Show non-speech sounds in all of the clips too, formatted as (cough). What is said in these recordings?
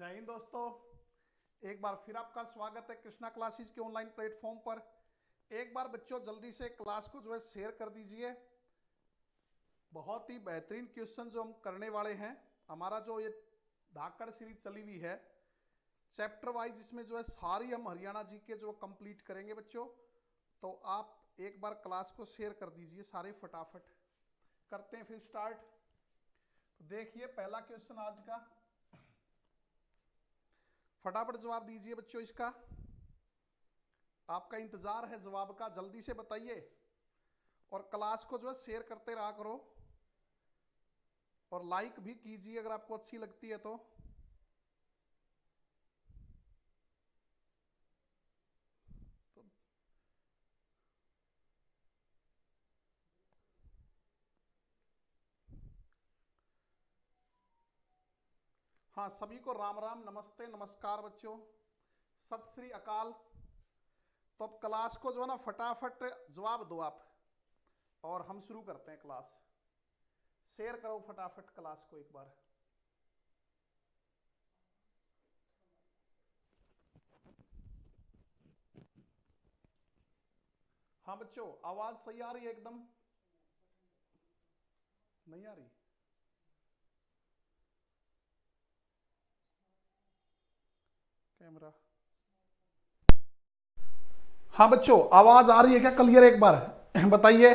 जय हिंद दोस्तों एक बार फिर आपका स्वागत है कृष्णा क्लासेस के ऑनलाइन प्लेटफॉर्म पर एक बार बच्चों जल्दी से क्लास को जो है शेयर कर दीजिए बहुत ही बेहतरीन क्वेश्चन जो हम करने वाले हैं हमारा जो ये धाकड़ सीरीज चली हुई है चैप्टर वाइज इसमें जो है सारी हम हरियाणा जी के जो कंप्लीट करेंगे बच्चों तो आप एक बार क्लास को शेयर कर दीजिए सारे फटाफट करते हैं फिर स्टार्ट तो देखिए पहला क्वेश्चन आज का फटाफट जवाब दीजिए बच्चों इसका आपका इंतज़ार है जवाब का जल्दी से बताइए और क्लास को जो है शेयर करते रहा करो और लाइक भी कीजिए अगर आपको अच्छी लगती है तो हाँ सभी को राम राम नमस्ते नमस्कार बच्चों सत श्री अकाल तो अब क्लास को जो है ना फटाफट जवाब दो आप और हम शुरू करते हैं क्लास शेयर करो फटाफट क्लास को एक बार हाँ बच्चों आवाज सही आ रही है एकदम नहीं आ रही कैमरा हाँ बच्चों आवाज आ रही है क्या क्लियर एक बार (clears throat) बताइए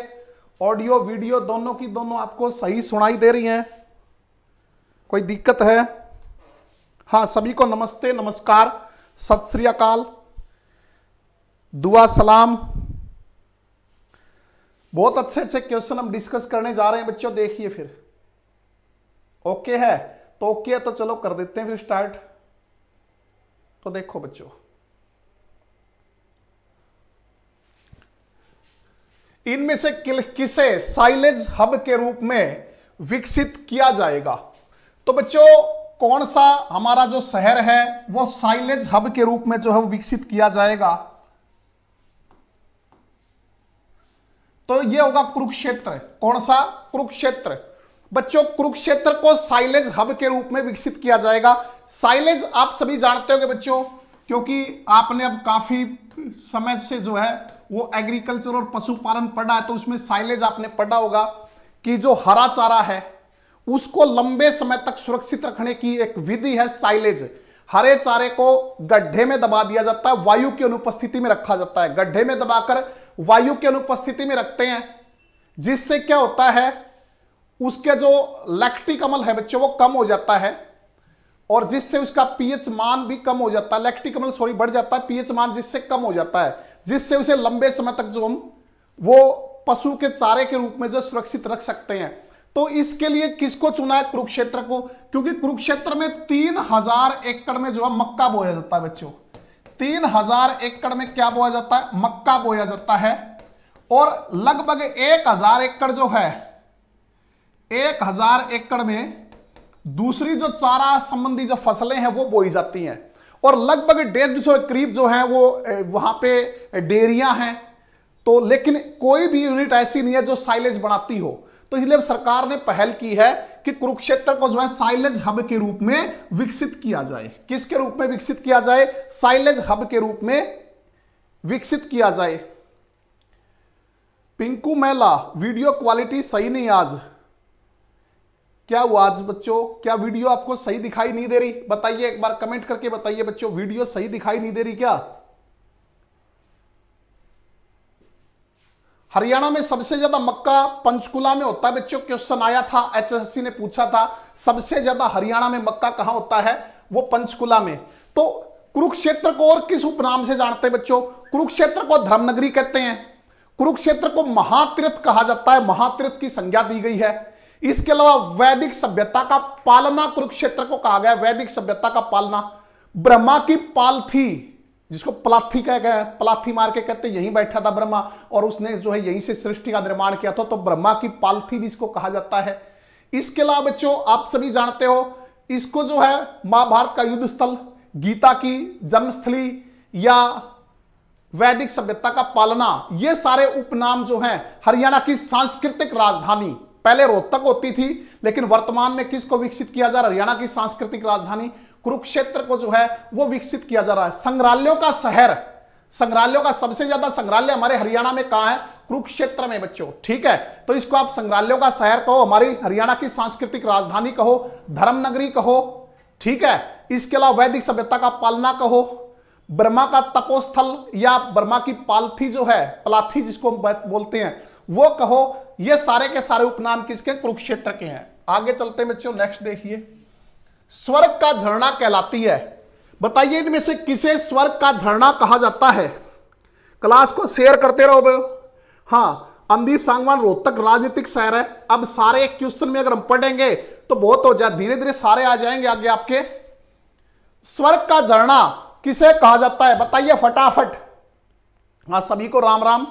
ऑडियो वीडियो दोनों की दोनों आपको सही सुनाई दे रही हैं कोई दिक्कत है हाँ सभी को नमस्ते नमस्कार सत श्री अकाल दुआ सलाम बहुत अच्छे अच्छे क्वेश्चन हम डिस्कस करने जा रहे हैं बच्चों देखिए फिर ओके है तो ओके है तो चलो कर देते हैं फिर स्टार्ट तो देखो बच्चों इनमें से किसे साइलेज हब के रूप में विकसित किया जाएगा तो बच्चों कौन सा हमारा जो शहर है वो साइलेज हब के रूप में जो है विकसित किया जाएगा तो ये होगा कुरुक्षेत्र कौन सा कुरुक्षेत्र बच्चों कुरुक्षेत्र को साइलेज हब के रूप में विकसित किया जाएगा साइलेज आप सभी जानते होंगे बच्चों क्योंकि आपने अब काफ़ी समय से जो है वो एग्रीकल्चर और पशुपालन पढ़ा है तो उसमें साइलेज आपने पढ़ा होगा कि जो हरा चारा है उसको लंबे समय तक सुरक्षित रखने की एक विधि है साइलेज हरे चारे को गड्ढे में दबा दिया जाता है वायु की अनुपस्थिति में रखा जाता है गड्ढे में दबाकर वायु की अनुपस्थिति में रखते हैं जिससे क्या होता है उसके जो लैक्टिक अमल है बच्चों वो कम हो जाता है और जिससे उसका पीएच मान भी कम हो जाता है लैक्टिक अम्ल सॉरी बढ़ जाता है पीएच मान जिससे कम हो जाता है जिससे उसे लंबे समय तक जो हम वो पशु के चारे के रूप में जो सुरक्षित रख सकते हैं तो इसके लिए किसको चुना है कुरुक्षेत्र को क्योंकि कुरुक्षेत्र में तीन हजार एकड़ में जो है मक्का बोया जाता है बच्चों तीन हजार एकड़ में क्या बोया जाता है मक्का बोया जाता है और लगभग एक हजार एकड़ जो है एक हजार एकड़ में दूसरी जो चारा संबंधी जो फसलें हैं वो बोई जाती हैं और लगभग डेढ़ सौ करीब जो है वो वहां पे डेरिया हैं तो लेकिन कोई भी यूनिट ऐसी नहीं है जो साइलेज बनाती हो तो इसलिए सरकार ने पहल की है कि कुरुक्षेत्र को जो है साइलेज हब के रूप में विकसित किया जाए किसके रूप में विकसित किया जाए साइलेज हब के रूप में विकसित किया जाए पिंकू मेला वीडियो क्वालिटी सही नहीं आज क्या हुआ आज बच्चों क्या वीडियो आपको सही दिखाई नहीं दे रही बताइए एक बार कमेंट करके बताइए बच्चों वीडियो सही दिखाई नहीं दे रही क्या हरियाणा में सबसे ज्यादा मक्का पंचकुला में होता है बच्चों क्वेश्चन आया था एचएसएससी ने पूछा था सबसे ज्यादा हरियाणा में मक्का कहां होता है वो पंचकुला में तो कुरुक्षेत्र को और किस उपनाम से जानते हैं बच्चों कुरुक्षेत्र को धर्मनगरी कहते हैं कुरुक्षेत्र को महातीर्थ कहा जाता है महातीर्थ की संज्ञा दी गई है इसके अलावा वैदिक सभ्यता का पालना कुरुक्षेत्र को कहा गया वैदिक सभ्यता का पालना ब्रह्मा की पालथी जिसको पलाथी कह गया पलाथी मार के कहते यहीं बैठा था ब्रह्मा और उसने जो है यहीं से सृष्टि का निर्माण किया था तो ब्रह्मा की पालथी भी इसको कहा जाता है इसके अलावा बच्चों आप सभी जानते हो इसको जो है महाभारत का युद्ध स्थल गीता की जन्मस्थली या वैदिक सभ्यता का पालना ये सारे उपनाम जो हैं हरियाणा की सांस्कृतिक राजधानी पहले रोहतक होती थी लेकिन वर्तमान में किसको विकसित किया जा रहा है हरियाणा की सांस्कृतिक राजधानी कुरुक्षेत्र को जो है वो विकसित किया जा रहा है संग्रहालयों का शहर संग्रहालयों का सबसे ज्यादा संग्रहालय हमारे हरियाणा में कहा है कुरुक्षेत्र में बच्चों ठीक है तो इसको आप संग्रहालयों का शहर कहो हमारी हरियाणा की सांस्कृतिक राजधानी कहो धर्म नगरी कहो ठीक है इसके अलावा वैदिक सभ्यता का पालना कहो ब्रह्मा का तपोस्थल या ब्रह्मा की पालथी जो है पलाथी जिसको हम बोलते हैं वो कहो ये सारे के सारे उपनाम किसके कुरुक्षेत्र के हैं आगे चलते बच्चों नेक्स्ट देखिए स्वर्ग का झरना कहलाती है बताइए इनमें से किसे स्वर्ग का झरना कहा जाता है क्लास को शेयर करते रहो भाई हाँ अंदीप सांगवान रोहतक राजनीतिक शहर है अब सारे क्वेश्चन में अगर हम पढ़ेंगे तो बहुत हो जाए धीरे धीरे सारे आ जाएंगे आगे आपके स्वर्ग का झरना किसे कहा जाता है बताइए फटाफट हाँ सभी को राम राम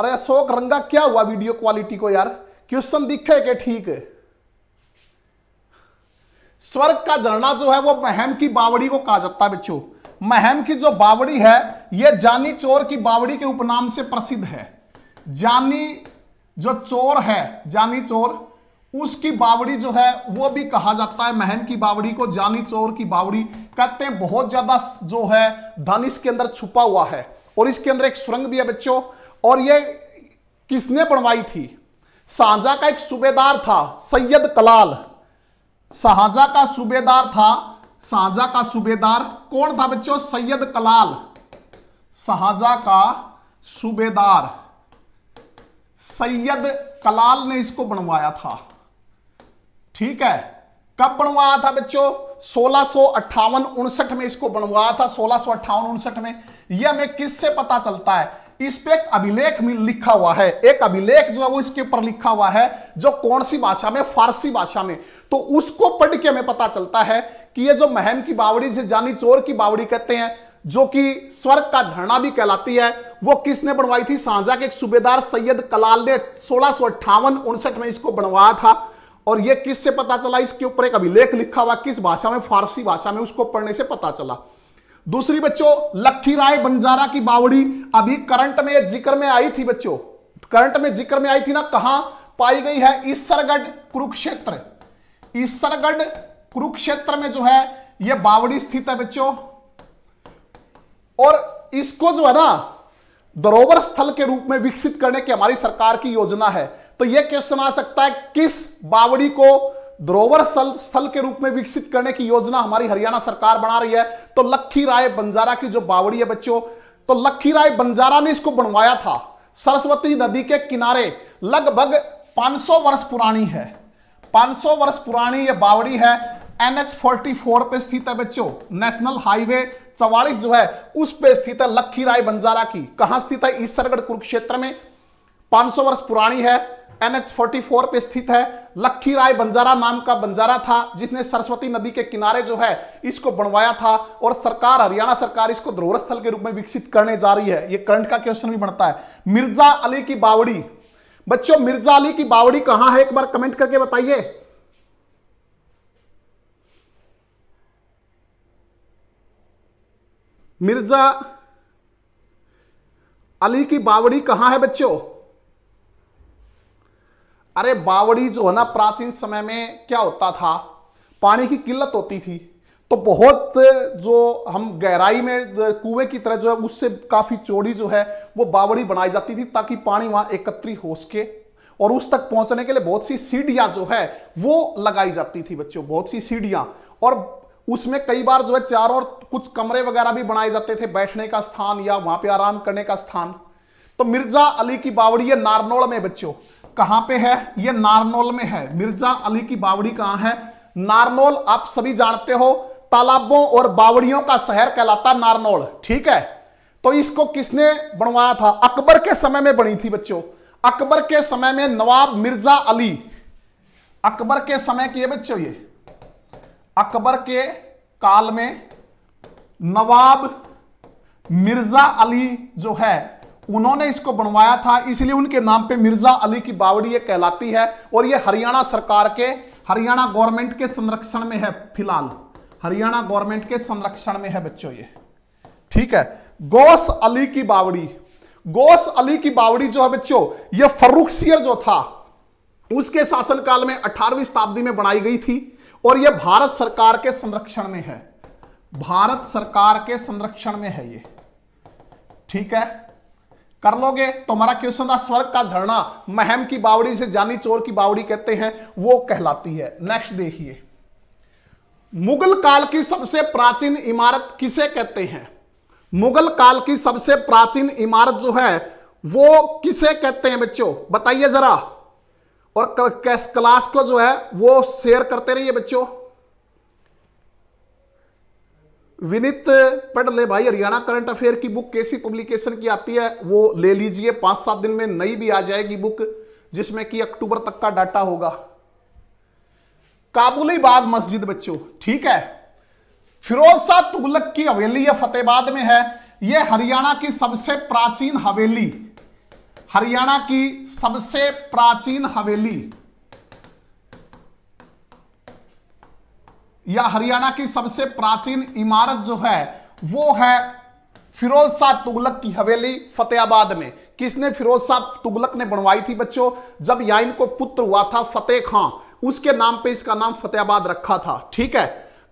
अरे अशोक रंगा क्या हुआ वीडियो क्वालिटी को यार क्वेश्चन दिखे के ठीक स्वर्ग का झरना जो है वो महम की बावड़ी को कहा जाता है बच्चों महम की जो बावड़ी है ये जानी चोर की बावड़ी के उपनाम से प्रसिद्ध है जानी जो चोर है जानी चोर उसकी बावड़ी जो है वो भी कहा जाता है महम की बावड़ी को जानी चोर की बावड़ी कहते हैं बहुत ज्यादा जो है धन इसके अंदर छुपा हुआ है और इसके अंदर एक सुरंग भी है बच्चों और ये किसने बनवाई थी शाहजहां का एक सूबेदार था सैयद कलाल शाहजहां का सूबेदार था शाहजहां का सूबेदार कौन था बच्चों सैयद कलाल शाहजहां का सूबेदार सैयद कलाल ने इसको बनवाया था ठीक है कब बनवाया था बच्चों सोलह सो में इसको बनवाया था सोलह सो में यह हमें किससे पता चलता है इस पे एक अभिलेख लिखा हुआ है एक अभिलेख जो है वो इसके ऊपर लिखा हुआ है जो कौन सी भाषा में फारसी भाषा में तो उसको पढ़ के हमें पता चलता है कि ये जो महम की बावड़ी से जानी चोर की बावड़ी कहते हैं जो कि स्वर्ग का झरना भी कहलाती है वो किसने बनवाई थी सांझा के एक सूबेदार सैयद कलाल ने सोलह सौ अट्ठावन उनसठ में इसको बनवाया था और ये किससे पता चला इसके ऊपर एक अभिलेख लिखा हुआ किस भाषा में फारसी भाषा में उसको पढ़ने से पता चला दूसरी बच्चों लखी राय बंजारा की बावड़ी अभी करंट में जिक्र में आई थी बच्चों करंट में जिक्र में आई थी ना कहा पाई गई है ईसरगढ़ कुरुक्षेत्र ईसरगढ़ कुरुक्षेत्र में जो है यह बावड़ी स्थित है बच्चों और इसको जो है ना दरोवर स्थल के रूप में विकसित करने की हमारी सरकार की योजना है तो यह क्वेश्चन आ सकता है किस बावड़ी को धरोवर स्थल के रूप में विकसित करने की योजना हमारी हरियाणा सरकार बना रही है तो लखी राय बंजारा की जो बावड़ी है बच्चों तो लखी राय बंजारा ने इसको बनवाया था सरस्वती नदी के किनारे लगभग 500 वर्ष पुरानी है 500 वर्ष पुरानी यह बावड़ी है एनएच फोर पे स्थित है बच्चों नेशनल हाईवे चवालीस जो है उस पे स्थित है लखी राय बंजारा की कहां स्थित है ईसरगढ़ कुरुक्षेत्र में 500 वर्ष पुरानी है एनएच 44 पे स्थित है लक्की राय बंजारा नाम का बंजारा था जिसने सरस्वती नदी के किनारे जो है इसको बनवाया था और सरकार हरियाणा सरकार इसको ध्रोवर स्थल के रूप में विकसित करने जा रही है ये करंट का क्वेश्चन भी बनता है मिर्जा अली की बावड़ी बच्चों मिर्जा अली की बावड़ी कहां है एक बार कमेंट करके बताइए मिर्जा अली की बावड़ी कहां है बच्चों अरे बावड़ी जो है ना प्राचीन समय में क्या होता था पानी की किल्लत होती थी तो बहुत जो हम गहराई में कुएं की तरह जो है उससे काफ़ी चौड़ी जो है वो बावड़ी बनाई जाती थी ताकि पानी वहाँ एकत्रित हो सके और उस तक पहुंचने के लिए बहुत सी सीढ़ियां जो है वो लगाई जाती थी बच्चों बहुत सी सीढ़ियां और उसमें कई बार जो है चार और कुछ कमरे वगैरह भी बनाए जाते थे बैठने का स्थान या वहां पर आराम करने का स्थान तो मिर्जा अली की बावड़ी है नारनोड़ में बच्चों कहां पे है ये नारनोल में है मिर्जा अली की बावड़ी कहां है नारनोल आप सभी जानते हो तालाबों और बावड़ियों का शहर कहलाता नारनोल ठीक है तो इसको किसने बनवाया था अकबर के समय में बनी थी बच्चों अकबर के समय में नवाब मिर्जा अली अकबर के समय की है बच्चों ये अकबर के काल में नवाब मिर्जा अली जो है उन्होंने इसको बनवाया था इसलिए उनके नाम पे मिर्जा अली की बावड़ी ये कहलाती है और ये हरियाणा सरकार के हरियाणा गवर्नमेंट के संरक्षण में है फिलहाल हरियाणा गवर्नमेंट के संरक्षण में है बच्चों ये ठीक है गोस अली की बावड़ी गोस अली की बावड़ी जो है बच्चों ये फर्रुखसियर जो था उसके शासनकाल में अठारहवीं शताब्दी में बनाई गई थी और यह भारत सरकार के संरक्षण में है भारत सरकार के संरक्षण में है ये ठीक है कर लोगे तो हमारा क्वेश्चन था स्वर्ग का झरना महम की बावड़ी से जानी चोर की बावड़ी कहते हैं वो कहलाती है नेक्स्ट देखिए मुगल काल की सबसे प्राचीन इमारत किसे कहते हैं मुगल काल की सबसे प्राचीन इमारत जो है वो किसे कहते हैं बच्चों बताइए जरा और क्लास को जो है वो शेयर करते रहिए बच्चों विनित पढ़ ले भाई हरियाणा करंट अफेयर की बुक कैसी पब्लिकेशन की आती है वो ले लीजिए पांच सात दिन में नई भी आ जाएगी बुक जिसमें कि अक्टूबर तक का डाटा होगा काबुली बाग मस्जिद बच्चों ठीक है फिरोज शाह तुगलक की हवेली यह फतेहबाद में है यह हरियाणा की सबसे प्राचीन हवेली हरियाणा की सबसे प्राचीन हवेली या हरियाणा की सबसे प्राचीन इमारत जो है वो है फिरोज शाह तुगलक की हवेली फतेहाबाद में किसने फिरोज शाह तुगलक ने बनवाई थी बच्चों जब या इनको पुत्र हुआ था फतेह खां उसके नाम पे इसका नाम फतेहाबाद रखा था ठीक है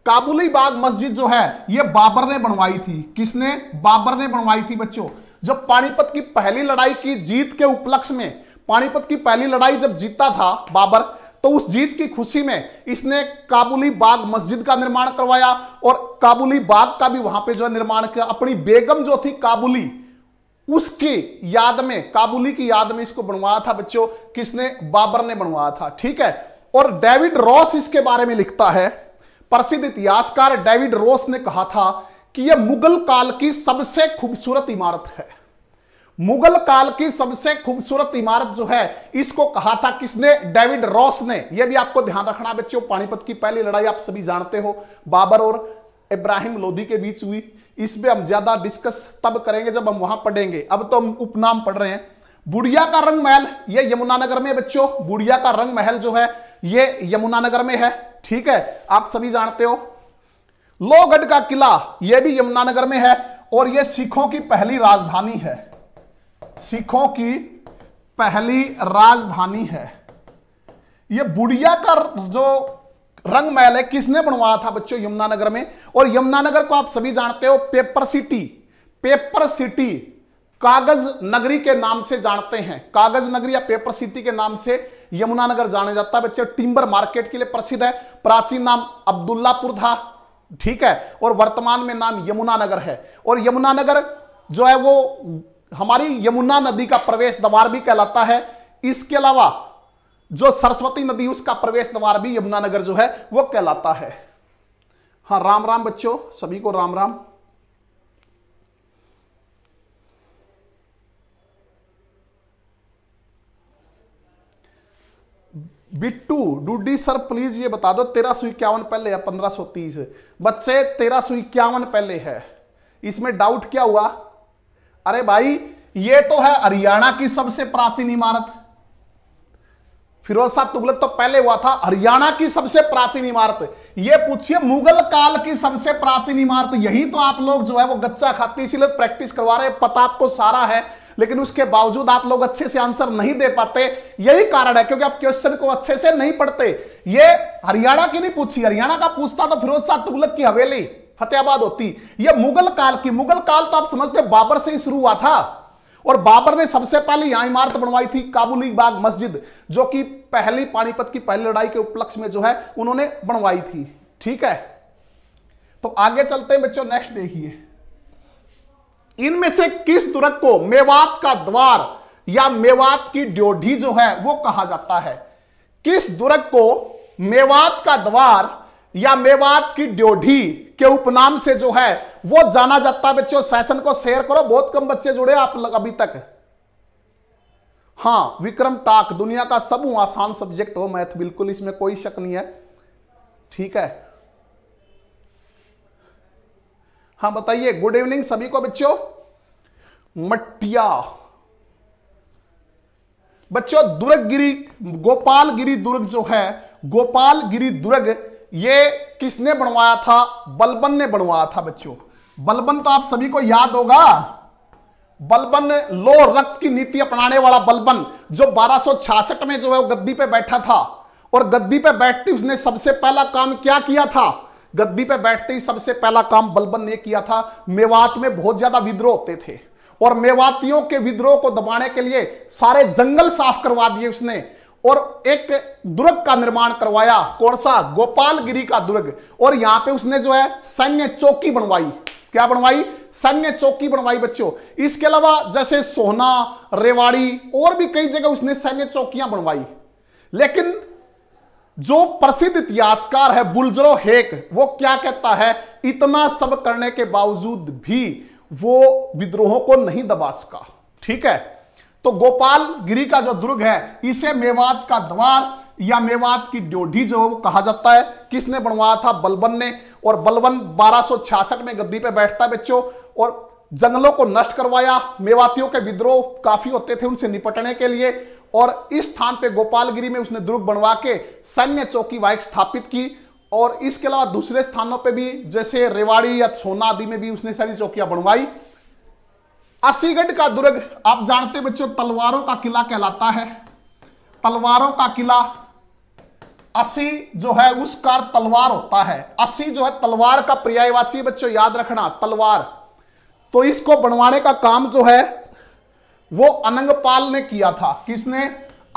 काबुली बाग मस्जिद जो है ये बाबर ने बनवाई थी किसने बाबर ने बनवाई थी बच्चों जब पानीपत की पहली लड़ाई की जीत के उपलक्ष्य में पानीपत की पहली लड़ाई जब जीता था बाबर तो उस जीत की खुशी में इसने काबुली बाग मस्जिद का निर्माण करवाया और काबुली बाग का भी वहां पे जो निर्माण किया अपनी बेगम जो थी काबुली उसकी याद में काबुली की याद में इसको बनवाया था बच्चों किसने बाबर ने बनवाया था ठीक है और डेविड रॉस इसके बारे में लिखता है प्रसिद्ध इतिहासकार डेविड रॉस ने कहा था कि यह मुगल काल की सबसे खूबसूरत इमारत है मुगल काल की सबसे खूबसूरत इमारत जो है इसको कहा था किसने डेविड रॉस ने यह भी आपको ध्यान रखना बच्चों पानीपत की पहली लड़ाई आप सभी जानते हो बाबर और इब्राहिम लोधी के बीच हुई इस पर हम ज्यादा डिस्कस तब करेंगे जब हम वहां पढ़ेंगे अब तो हम उपनाम पढ़ रहे हैं बुढ़िया का रंग महल ये यमुनानगर में बच्चों बुढ़िया का रंग महल जो है ये यमुनानगर में है ठीक है आप सभी जानते हो लोहगढ़ का किला यह भी यमुनानगर में है और यह सिखों की पहली राजधानी है सिखों की पहली राजधानी है ये बुढ़िया का जो रंगमहल है किसने बनवाया था बच्चों यमुनानगर में और यमुनानगर को आप सभी जानते हो पेपर सिटी पेपर सिटी कागज नगरी के नाम से जानते हैं कागज नगरी या पेपर सिटी के नाम से यमुनानगर जाने जाता है बच्चे टिम्बर मार्केट के लिए प्रसिद्ध है प्राचीन नाम अब्दुल्लापुर था ठीक है और वर्तमान में नाम यमुनानगर है और यमुनानगर जो है वो हमारी यमुना नदी का प्रवेश द्वार भी कहलाता है इसके अलावा जो सरस्वती नदी उसका प्रवेश द्वार भी यमुना नगर जो है वो कहलाता है हाँ राम राम बच्चों सभी को राम राम बिट्टू डूडी सर प्लीज ये बता दो तेरह सौ इक्यावन पहले पंद्रह सौ तीस बच्चे तेरह सौ इक्यावन पहले है इसमें डाउट क्या हुआ अरे भाई ये तो है हरियाणा की सबसे प्राचीन इमारत फिरोज शाह तुगलक तो पहले हुआ था हरियाणा की सबसे प्राचीन इमारत ये पूछिए मुगल काल की सबसे प्राचीन इमारत यही तो आप लोग जो है वो गच्चा खाते इसीलिए प्रैक्टिस करवा रहे पता आपको सारा है लेकिन उसके बावजूद आप लोग अच्छे से आंसर नहीं दे पाते यही कारण है क्योंकि आप क्वेश्चन को अच्छे से नहीं पढ़ते ये हरियाणा की नहीं पूछी हरियाणा का पूछता तो फिरोज शाह तुगलक की हवेली फतेहाबाद होती यह मुगल काल की मुगल काल तो आप समझते बाबर से ही शुरू हुआ था और बाबर ने सबसे पहले यहां इमारत बनवाई थी काबुली बाग मस्जिद जो कि पहली पानीपत की पहली लड़ाई के उपलक्ष्य में जो है उन्होंने बनवाई थी ठीक है तो आगे चलते हैं बच्चों नेक्स्ट देखिए इनमें से किस तुरक को मेवात का द्वार या मेवात की ड्योढ़ी जो है वो कहा जाता है किस दुर्ग को मेवात का द्वार या मेवात की ड्योढ़ी के उपनाम से जो है वो जाना जाता है बच्चों सेशन को शेयर करो बहुत कम बच्चे जुड़े आप अभी तक हाँ विक्रम टाक दुनिया का सब आसान सब्जेक्ट हो मैथ बिल्कुल इसमें कोई शक नहीं है ठीक है हाँ बताइए गुड इवनिंग सभी को बच्चों मटिया बच्चों दुर्ग गिरी गोपाल गिरी दुर्ग जो है गोपाल गिरी दुर्ग ये किसने बनवाया था बलबन ने बनवाया था बच्चों बलबन तो आप सभी को याद होगा बलबन लो रक्त की नीति अपनाने वाला बलबन जो बारह में जो है वो गद्दी पे बैठा था और गद्दी पे बैठते उसने सबसे पहला काम क्या किया था गद्दी पे बैठते ही सबसे पहला काम बलबन ने किया था मेवात में बहुत ज्यादा विद्रोह होते थे और मेवातियों के विद्रोह को दबाने के लिए सारे जंगल साफ करवा दिए उसने और एक दुर्ग का निर्माण करवाया कोरसा गोपालगिरी का दुर्ग और यहां पे उसने जो है सैन्य चौकी बनवाई क्या बनवाई सैन्य चौकी बनवाई बच्चों इसके अलावा जैसे सोहना रेवाड़ी और भी कई जगह उसने सैन्य चौकियां बनवाई लेकिन जो प्रसिद्ध इतिहासकार है बुलजरो हेक वो क्या कहता है इतना सब करने के बावजूद भी वो विद्रोहों को नहीं दबा सका ठीक है तो गोपाल गिरी का जो दुर्ग है इसे मेवात का द्वार या मेवात की ड्योढ़ी जो कहा जाता है किसने बनवाया था बलबन ने और बलबन बारह में गद्दी पे बैठता है बच्चों और जंगलों को नष्ट करवाया मेवातियों के विद्रोह काफी होते थे उनसे निपटने के लिए और इस स्थान पे गोपालगिरी में उसने दुर्ग बनवा के सैन्य चौकी वाइक स्थापित की और इसके अलावा दूसरे स्थानों पे भी जैसे रेवाड़ी या सोना आदि में भी उसने सारी चौकियां बनवाई असीगढ़ का दुर्ग आप जानते बच्चों तलवारों का किला कहलाता है तलवारों का किला असी जो है उसका तलवार होता है असी जो है तलवार का पर्यायवाची बच्चों याद रखना तलवार तो इसको बनवाने का काम जो है वो अनंगपाल ने किया था किसने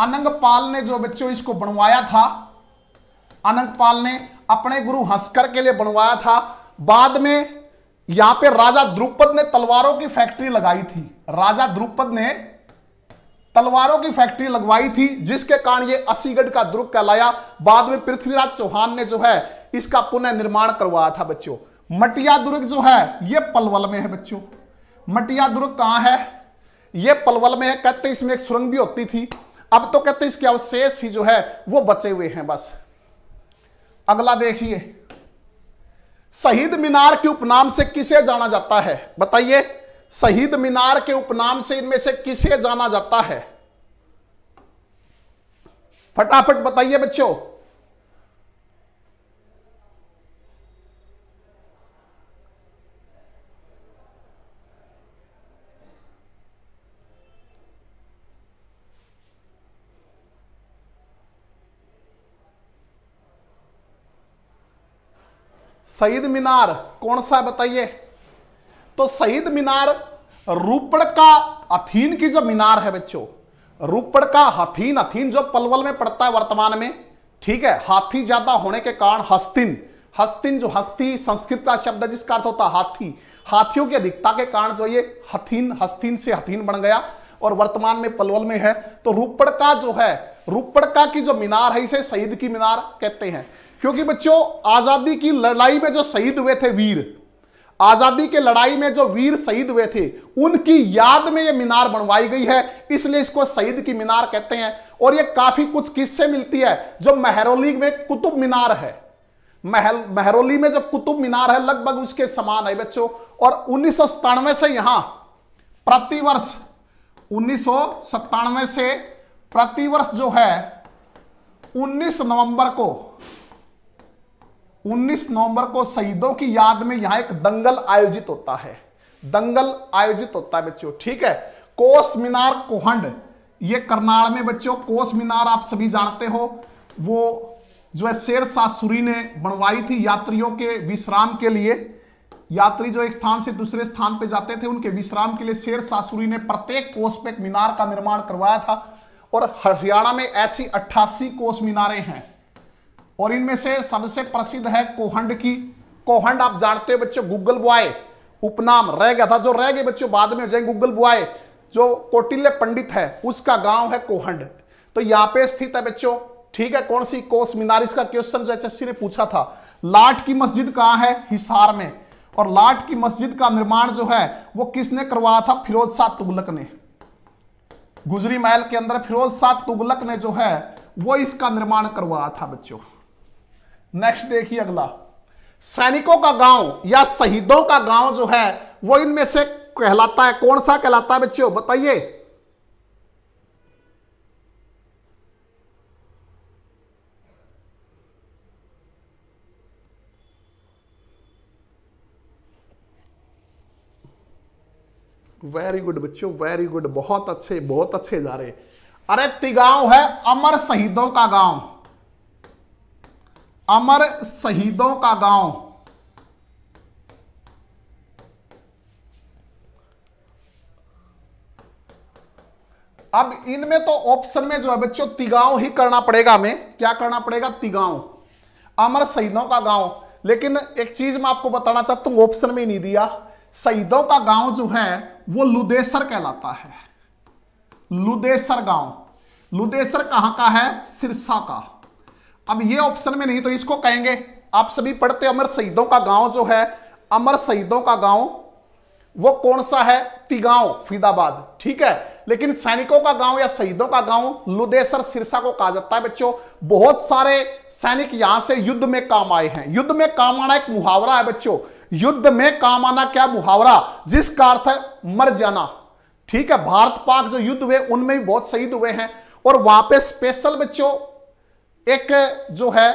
अनंगपाल ने जो बच्चों इसको बनवाया था अनंगपाल ने अपने गुरु हंसकर के लिए बनवाया था बाद में यहां पे राजा द्रुपद ने तलवारों की फैक्ट्री लगाई थी राजा द्रुपद ने तलवारों की फैक्ट्री लगवाई थी जिसके कारण ये असीगढ़ का दुर्ग कहलाया बाद में पृथ्वीराज चौहान ने जो है इसका पुनः निर्माण करवाया था बच्चों मटिया दुर्ग जो है ये पलवल में है बच्चों मटिया दुर्ग कहां है ये पलवल में है कहते इसमें एक सुरंग भी होती थी अब तो कहते इसके अवशेष ही जो है वो बचे हुए हैं बस अगला देखिए शहीद मीनार के उपनाम से किसे जाना जाता है बताइए शहीद मीनार के उपनाम से इनमें से किसे जाना जाता है फटाफट बताइए बच्चों शहीद मीनार कौन सा बताइए तो शहीद मीनार रूपड़ का अथीन की जो मीनार है बच्चों रूपड़ का हथीन अथीन जो पलवल में पड़ता है वर्तमान में ठीक है हाथी ज्यादा होने के कारण हस्तिन हस्तिन जो हस्ती संस्कृत का शब्द है जिसका अर्थ होता है हाथी हाथियों की अधिकता के कारण जो ये हथीन हस्तीन से हथीन बन गया और वर्तमान में पलवल में है तो रूपड़ का जो है रूपड़ का की जो मीनार है इसे शहीद की मीनार कहते हैं क्योंकि बच्चों आजादी की लड़ाई में जो शहीद हुए थे वीर आजादी के लड़ाई में जो वीर शहीद हुए थे उनकी याद में यह मीनार बनवाई गई है इसलिए इसको शहीद की मीनार कहते हैं और यह काफी कुछ किस्से मिलती है जो महरौली में कुतुब मीनार है महल महरौली में जब कुतुब मीनार है लगभग उसके समान है बच्चों और उन्नीस से यहां प्रतिवर्ष उन्नीस से प्रतिवर्ष जो है 19 नवंबर को 19 नवंबर को शहीदों की याद में यहां एक दंगल आयोजित होता है दंगल आयोजित होता है बच्चों ठीक है कोस मीनार कोहंड ये करनाल में बच्चों कोस मीनार आप सभी जानते हो वो जो है शेर सासुरी ने बनवाई थी यात्रियों के विश्राम के लिए यात्री जो एक स्थान से दूसरे स्थान पे जाते थे उनके विश्राम के लिए शेर सासुरी ने प्रत्येक कोस पे एक मीनार का निर्माण करवाया था और हरियाणा में ऐसी अट्ठासी कोस मीनारे हैं और इनमें से सबसे प्रसिद्ध है कोहंड की कोहंड आप जानते हो बच्चों गूगल बॉय उपनाम रह गया था जो रह गए बच्चों बाद में हो जाए गूगल बॉय जो कोटिल्य पंडित है उसका गांव है कोहंड तो यहां पे स्थित है बच्चों ठीक है कौन सी कोस मीनारिस का क्वेश्चन जो एचएससी ने पूछा था लाट की मस्जिद कहाँ है हिसार में और लाट की मस्जिद का निर्माण जो है वो किसने करवाया था फिरोज शाह तुगलक ने गुजरी महल के अंदर फिरोज शाह तुगलक ने जो है वो इसका निर्माण करवाया था बच्चों नेक्स्ट देखिए अगला सैनिकों का गांव या शहीदों का गांव जो है वो इनमें से कहलाता है कौन सा कहलाता है बच्चों बताइए वेरी गुड बच्चों वेरी गुड बहुत अच्छे बहुत अच्छे जा रहे अरे तिगांव है अमर शहीदों का गांव अमर शहीदों का गांव अब इनमें तो ऑप्शन में जो है बच्चों तिगांव ही करना पड़ेगा हमें क्या करना पड़ेगा तिगांव अमर शहीदों का गांव लेकिन एक चीज मैं आपको बताना चाहता हूं ऑप्शन में ही नहीं दिया शहीदों का गांव जो है वो लुदेसर कहलाता है लुदेसर गांव लुदेसर कहां का है सिरसा का अब ये ऑप्शन में नहीं तो इसको कहेंगे आप सभी पढ़ते अमर शहीदों का गांव जो है अमर शहीदों का गांव वो कौन सा है तिगांव फरीदाबाद ठीक है लेकिन सैनिकों का गांव या शहीदों का गांव लुदेसर सिरसा को कहा जाता है बच्चों बहुत सारे सैनिक यहां से युद्ध में काम आए हैं युद्ध में काम आना एक मुहावरा है बच्चों युद्ध में काम आना क्या मुहावरा जिसका अर्थ है मर जाना ठीक है भारत पाक जो युद्ध हुए उनमें भी बहुत शहीद हुए हैं और वहां पे स्पेशल बच्चों एक जो है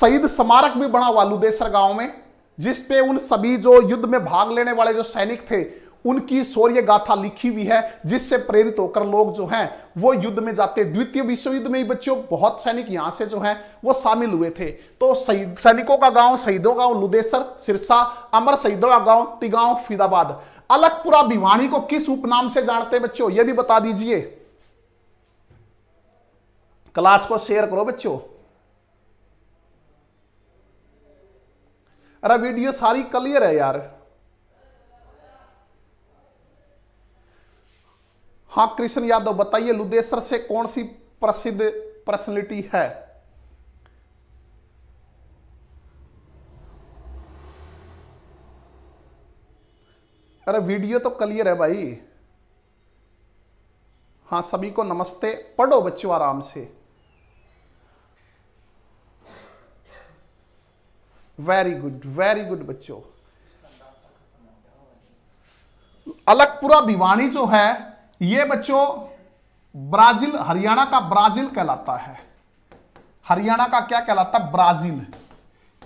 शहीद स्मारक भी बना हुआ लुदेसर गांव में जिस पे उन सभी जो युद्ध में भाग लेने वाले जो सैनिक थे उनकी शौर्य गाथा लिखी हुई है जिससे प्रेरित होकर लोग जो हैं वो युद्ध में जाते द्वितीय विश्व युद्ध में ही बच्चों बहुत सैनिक यहां से जो हैं वो शामिल हुए थे तो शहीद सैनिकों का गांव शहीदों गांव लुदेसर सिरसा अमर शहीदों का गांव तिगांव फिदाबाद अलगपुरा भिवाणी को किस उपनाम से जानते बच्चों ये भी बता दीजिए क्लास को शेयर करो बच्चों अरे वीडियो सारी क्लियर है यार हाँ कृष्ण यादव बताइए लुदेश्वर से कौन सी प्रसिद्ध पर्सनलिटी है अरे वीडियो तो क्लियर है भाई हाँ सभी को नमस्ते पढ़ो बच्चों आराम से वेरी गुड वेरी गुड बच्चों अलगपुरा भिवाणी जो है ये बच्चों ब्राजील हरियाणा का ब्राजील कहलाता है हरियाणा का क्या कहलाता है ब्राजील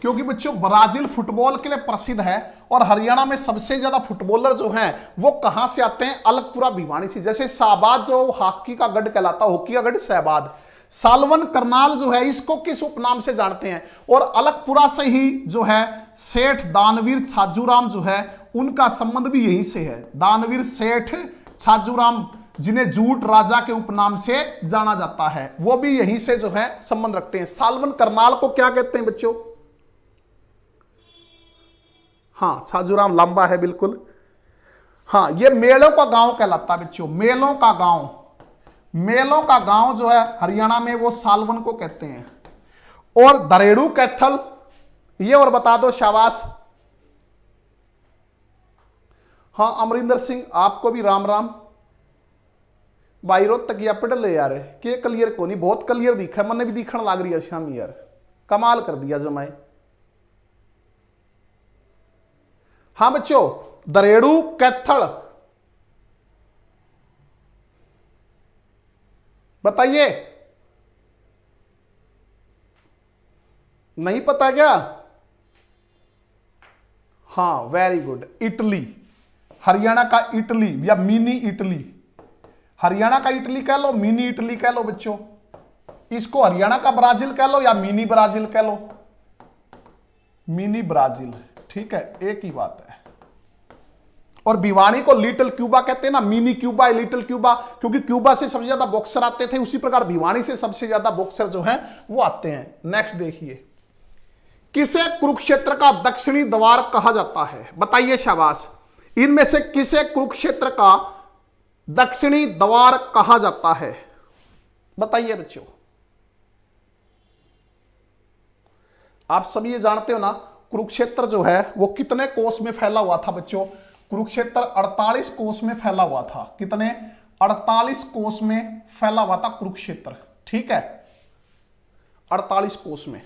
क्योंकि बच्चों ब्राजील फुटबॉल के लिए प्रसिद्ध है और हरियाणा में सबसे ज्यादा फुटबॉलर जो हैं वो कहां से आते हैं अलगपुरा भिवाणी से जैसे शाहबाद जो हॉकी का गढ़ कहलाता हॉकी का गढ़ शहबाद सालवन करनाल जो है इसको किस उपनाम से जानते हैं और अलकपुरा से ही जो है सेठ दानवीर छाजूराम जो है उनका संबंध भी यहीं से है दानवीर सेठ छाजूराम जिन्हें जूट राजा के उपनाम से जाना जाता है वो भी यहीं से जो है संबंध रखते हैं सालवन करनाल को क्या कहते हैं बच्चों हाँ छाजूराम लंबा है बिल्कुल हाँ ये मेलों का गांव कहलाता है बच्चों मेलों का गांव मेलों का गांव जो है हरियाणा में वो सालवन को कहते हैं और दरेड़ू कैथल ये और बता दो शाबाश हाँ अमरिंदर सिंह आपको भी राम राम बाईरो तक या ले यार के क्लियर को नहीं बहुत क्लियर दिखा मैंने भी दिखण लग रही है शाम यार कमाल कर दिया जमाए हाँ बच्चों दरेड़ू कैथल बताइए नहीं पता क्या हाँ वेरी गुड इटली हरियाणा का इटली या मिनी इटली हरियाणा का इटली कह लो मिनी इटली कह लो बच्चों इसको हरियाणा का ब्राजील कह लो या मिनी ब्राजील कह लो मिनी ब्राजील ठीक है एक ही बात है और भिवानी को लिटिल क्यूबा कहते हैं ना मिनी क्यूबा लिटिल क्यूबा क्योंकि क्यूबा से सबसे ज्यादा बॉक्सर आते थे उसी प्रकार भिवानी से सबसे ज्यादा बॉक्सर जो है वो आते हैं नेक्स्ट देखिए किसे कुरुक्षेत्र का दक्षिणी द्वार कहा जाता है बताइए शाबाश इनमें से किसे कुरुक्षेत्र का दक्षिणी द्वार कहा जाता है बताइए बच्चों आप सभी ये जानते हो ना कुरुक्षेत्र जो है वो कितने कोष में फैला हुआ था बच्चों कुरुक्षेत्र 48 कोष में फैला हुआ था कितने 48 कोष में फैला हुआ था कुरुक्षेत्र ठीक है 48 कोष में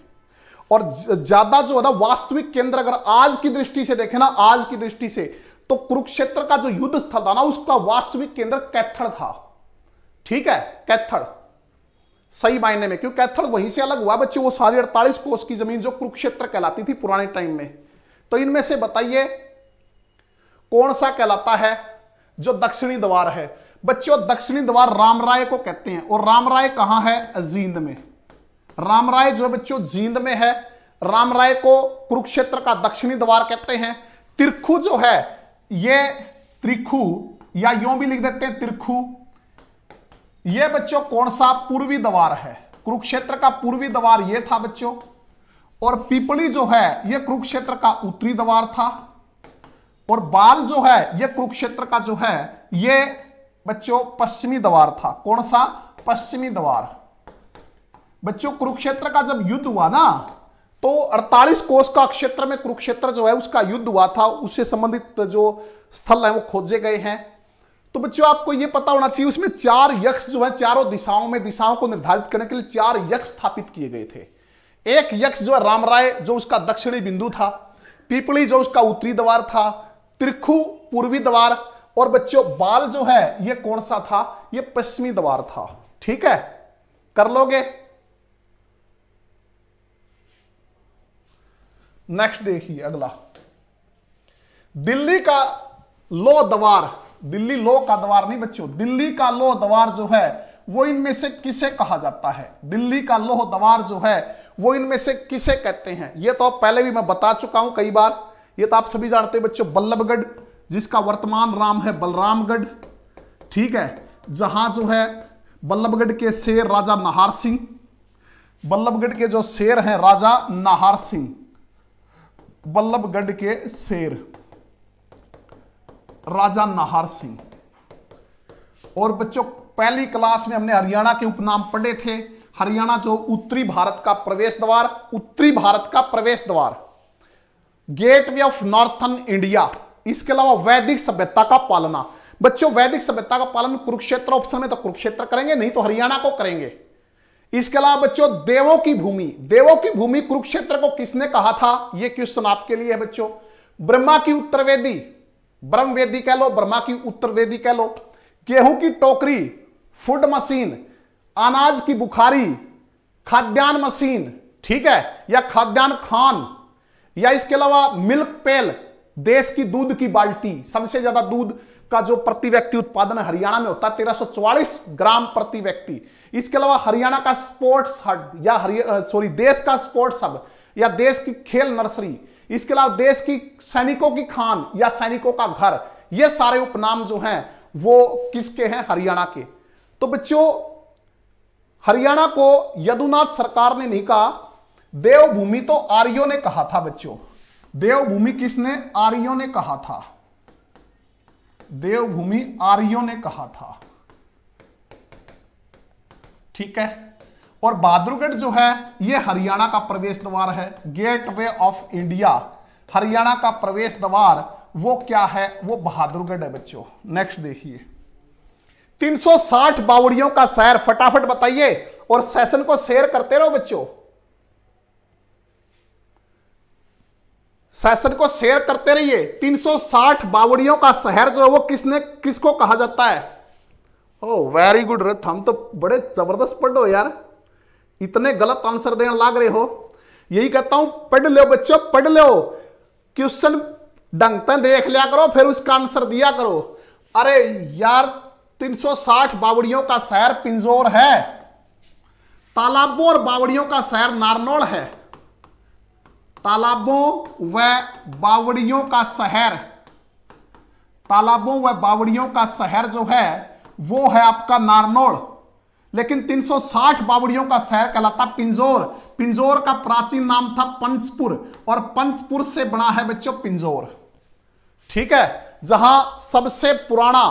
और ज्यादा जो है ना वास्तविक केंद्र अगर आज की दृष्टि से देखे ना आज की दृष्टि से तो कुरुक्षेत्र का जो युद्ध स्थल था ना उसका वास्तविक केंद्र कैथड़ था ठीक है कैथड़ सही मायने में क्योंकि कैथड़ वहीं से अलग हुआ बच्चे वो सारी अड़तालीस कोष की जमीन जो कुरुक्षेत्र कहलाती थी पुराने टाइम में तो इनमें से बताइए कौन सा कहलाता है जो दक्षिणी द्वार है बच्चों दक्षिणी द्वार राय को कहते हैं और राम राय कहां है जींद में रामराय जो बच्चों जींद में है राम राय को कुरुक्षेत्र का दक्षिणी द्वार कहते हैं तिरखु जो है ये त्रिखु या यो भी लिख देते हैं तिरखू ये बच्चों कौन सा पूर्वी द्वार है कुरुक्षेत्र का पूर्वी द्वार यह था बच्चों और पिपली जो है यह कुरुक्षेत्र का उत्तरी द्वार था और बाल जो है यह कुरुक्षेत्र का जो है यह बच्चों पश्चिमी द्वार था कौन सा पश्चिमी द्वार बच्चों कुरुक्षेत्र का जब युद्ध हुआ ना तो 48 कोष का क्षेत्र में कुरुक्षेत्र जो है उसका युद्ध हुआ था उससे संबंधित जो स्थल है वो खोजे गए हैं तो बच्चों आपको ये पता होना चाहिए उसमें चार यक्ष जो है चारों दिशाओं में दिशाओं को निर्धारित करने के लिए चार यक्ष स्थापित किए गए थे एक यक्ष जो है राम राय जो उसका दक्षिणी बिंदु था पीपली जो उसका उत्तरी द्वार था त्रिखु पूर्वी द्वार और बच्चों बाल जो है ये कौन सा था ये पश्चिमी द्वार था ठीक है कर लोगे नेक्स्ट देखिए अगला दिल्ली का लो द्वार दिल्ली लो का द्वार नहीं बच्चों दिल्ली का लो द्वार जो है वो इनमें से किसे कहा जाता है दिल्ली का लोह द्वार जो है वो इनमें से किसे कहते हैं ये तो पहले भी मैं बता चुका हूं कई बार ये तो आप सभी जानते हैं बच्चों बल्लभगढ़ जिसका वर्तमान राम है बलरामगढ़ ठीक है जहां जो है बल्लभगढ़ के शेर राजा नाहर सिंह बल्लभगढ़ के जो शेर हैं राजा नाहर सिंह बल्लभगढ़ के शेर राजा नाहर सिंह और बच्चों पहली क्लास में हमने हरियाणा के उपनाम पढ़े थे हरियाणा जो उत्तरी भारत का प्रवेश द्वार उत्तरी भारत का प्रवेश द्वार गेटवे ऑफ नॉर्थन इंडिया इसके अलावा वैदिक सभ्यता का पालना बच्चों वैदिक सभ्यता का पालन कुरुक्षेत्र ऑप्शन में तो कुरुक्षेत्र करेंगे नहीं तो हरियाणा को करेंगे इसके अलावा बच्चों देवों की भूमि देवों की भूमि कुरुक्षेत्र को किसने कहा था यह क्वेश्चन आपके लिए है बच्चों ब्रह्मा की उत्तरवेदी ब्रह्म वेदी कह लो ब्रह्मा की उत्तरवेदी कह लो गेहूं की टोकरी फूड मशीन अनाज की बुखारी खाद्यान्न मशीन ठीक है या खाद्यान्न खान या इसके अलावा मिल्क पेल देश की दूध की बाल्टी सबसे ज्यादा दूध का जो प्रति व्यक्ति उत्पादन हरियाणा में होता है तेरह ग्राम प्रति व्यक्ति इसके अलावा हरियाणा का स्पोर्ट्स हब या सॉरी देश का स्पोर्ट्स हब या देश की खेल नर्सरी इसके अलावा देश की सैनिकों की खान या सैनिकों का घर ये सारे उपनाम जो हैं वो किसके हैं हरियाणा के तो बच्चों हरियाणा को यदुनाथ सरकार ने नहीं कहा देवभूमि तो आर्यो ने कहा था बच्चों देवभूमि किसने आर्यो ने कहा था देवभूमि आर्यो ने कहा था ठीक है और बहादुरगढ़ जो है यह हरियाणा का प्रवेश द्वार है गेटवे ऑफ इंडिया हरियाणा का प्रवेश द्वार वो क्या है वो बहादुरगढ़ है बच्चों नेक्स्ट देखिए 360 बावड़ियों का शहर फटाफट बताइए और सेशन को शेयर करते रहो बच्चों सेशन को शेयर करते रहिए 360 बावड़ियों का शहर जो है वो किसने किसको कहा जाता है ओ वेरी गुड रथ हम तो बड़े जबरदस्त पढ़ यार इतने गलत आंसर देने लाग रहे हो यही कहता हूं पढ़ लो बच्चों पढ़ लो क्वेश्चन ढंगता देख लिया करो फिर उसका आंसर दिया करो अरे यार 360 बावड़ियों का शहर पिंजोर है तालाबों और बावड़ियों का शहर नारनौल है तालाबों व बावड़ियों का शहर तालाबों व बावड़ियों का शहर जो है वो है आपका नारनोल लेकिन 360 बावड़ियों का शहर कहलाता पिंजोर पिंजोर का प्राचीन नाम था पंचपुर और पंचपुर से बना है बच्चों पिंजोर ठीक है जहां सबसे पुराना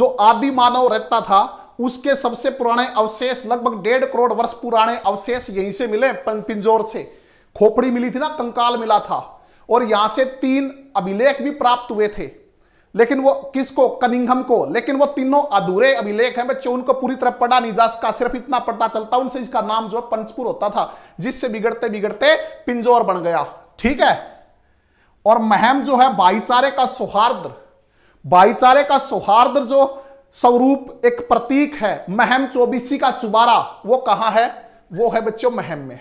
जो आदि मानव रहता था उसके सबसे पुराने अवशेष लगभग डेढ़ करोड़ वर्ष पुराने अवशेष यहीं से मिले पिंजोर से खोपड़ी मिली थी ना कंकाल मिला था और यहां से तीन अभिलेख भी प्राप्त हुए थे लेकिन वो किसको कनिंगम को लेकिन वो तीनों अधूरे अभिलेख हैं बच्चों उनको पूरी तरह पढ़ा नहीं जा सका सिर्फ इतना पढ़ता चलता उनसे इसका नाम जो है पंचपुर होता था जिससे बिगड़ते बिगड़ते पिंजोर बन गया ठीक है और महम जो है भाईचारे का सौहार्द भाईचारे का सौहार्द जो स्वरूप एक प्रतीक है महम चौबीसी का चुबारा वो कहा है वो है बच्चों महम में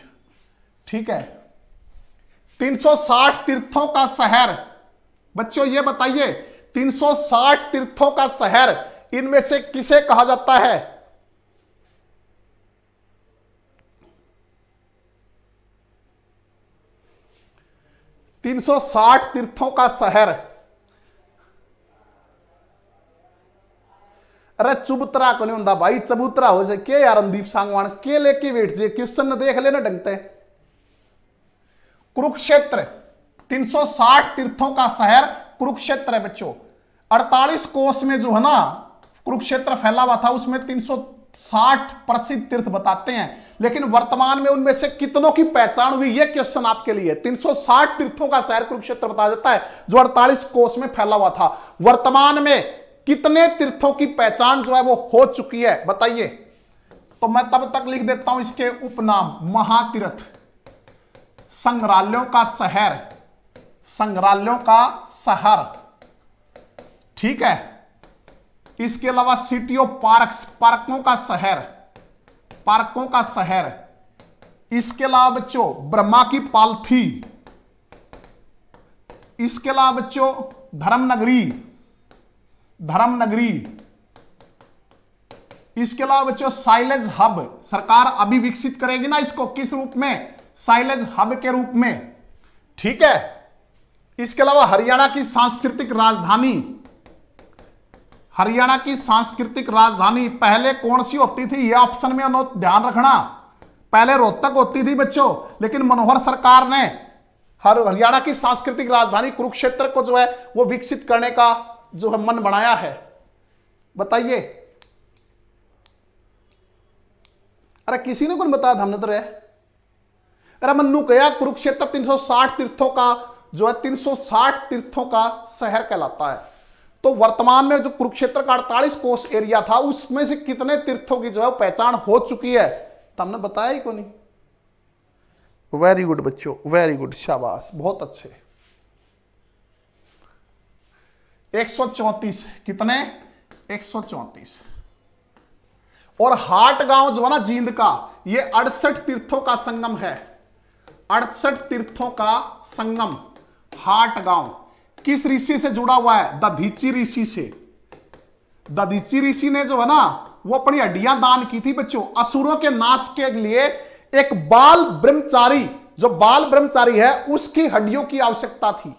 ठीक है 360 तीर्थों का शहर बच्चों ये बताइए 360 तीर्थों का शहर इनमें से किसे कहा जाता है तीन सौ साठ तीर्थों का शहर अरे चुबतरा को नहीं हों भाई चबूतरा हो जाए के यार अंदीप सांगवान के लेके बैठ जाए क्वेश्चन देख लेना ढंगते हैं कुरुक्षेत्र 360 तीर्थों का शहर कुरुक्षेत्र है बच्चों 48 कोष में जो है ना कुरुक्षेत्र फैला हुआ था उसमें 360 प्रसिद्ध तीर्थ बताते हैं लेकिन वर्तमान में उनमें से कितनों की पहचान हुई यह क्वेश्चन आपके लिए 360 तीर्थों का शहर कुरुक्षेत्र बताया जाता है जो 48 कोष में फैला हुआ था वर्तमान में कितने तीर्थों की पहचान जो है वो हो चुकी है बताइए तो मैं तब तक लिख देता हूं इसके उपनाम महातीर्थ संग्रहालयों का शहर संग्रहालयों का शहर ठीक है इसके अलावा सिटी ऑफ पार्क्स पार्कों का शहर पार्कों का शहर इसके अलावा बच्चों ब्रह्मा की पालथी इसके अलावा बच्चों धर्मनगरी धर्मनगरी इसके अलावा बच्चों साइलेज हब सरकार अभी विकसित करेगी ना इसको किस रूप में साइलेज हब के रूप में ठीक है इसके अलावा हरियाणा की सांस्कृतिक राजधानी हरियाणा की सांस्कृतिक राजधानी पहले कौन सी होती थी यह ऑप्शन में ध्यान रखना पहले रोहतक होती थी बच्चों लेकिन मनोहर सरकार ने हर हरियाणा की सांस्कृतिक राजधानी कुरुक्षेत्र को जो है वो विकसित करने का जो है मन बनाया है बताइए अरे किसी ने कौन बताया धमनतर तो है रमन्नु गया कुरुक्षेत्र 360 तीर्थों का जो है 360 तीर्थों का शहर कहलाता है तो वर्तमान में जो कुरुक्षेत्र का अड़तालीस कोष एरिया था उसमें से कितने तीर्थों की जो है पहचान हो चुकी है तो हमने बताया ही को नहीं वेरी गुड बच्चों वेरी गुड शाबाश बहुत अच्छे 134 कितने 134 और हाट गांव जो है ना जींद का ये अड़सठ तीर्थों का संगम है अड़सठ तीर्थों का संगम हाट गांव किस ऋषि से जुड़ा हुआ है दधीची ऋषि से दधीची ऋषि ने जो है ना वो अपनी हड्डियां दान की थी बच्चों असुरों के नाश के लिए एक बाल ब्रह्मचारी जो बाल ब्रह्मचारी है उसकी हड्डियों की आवश्यकता थी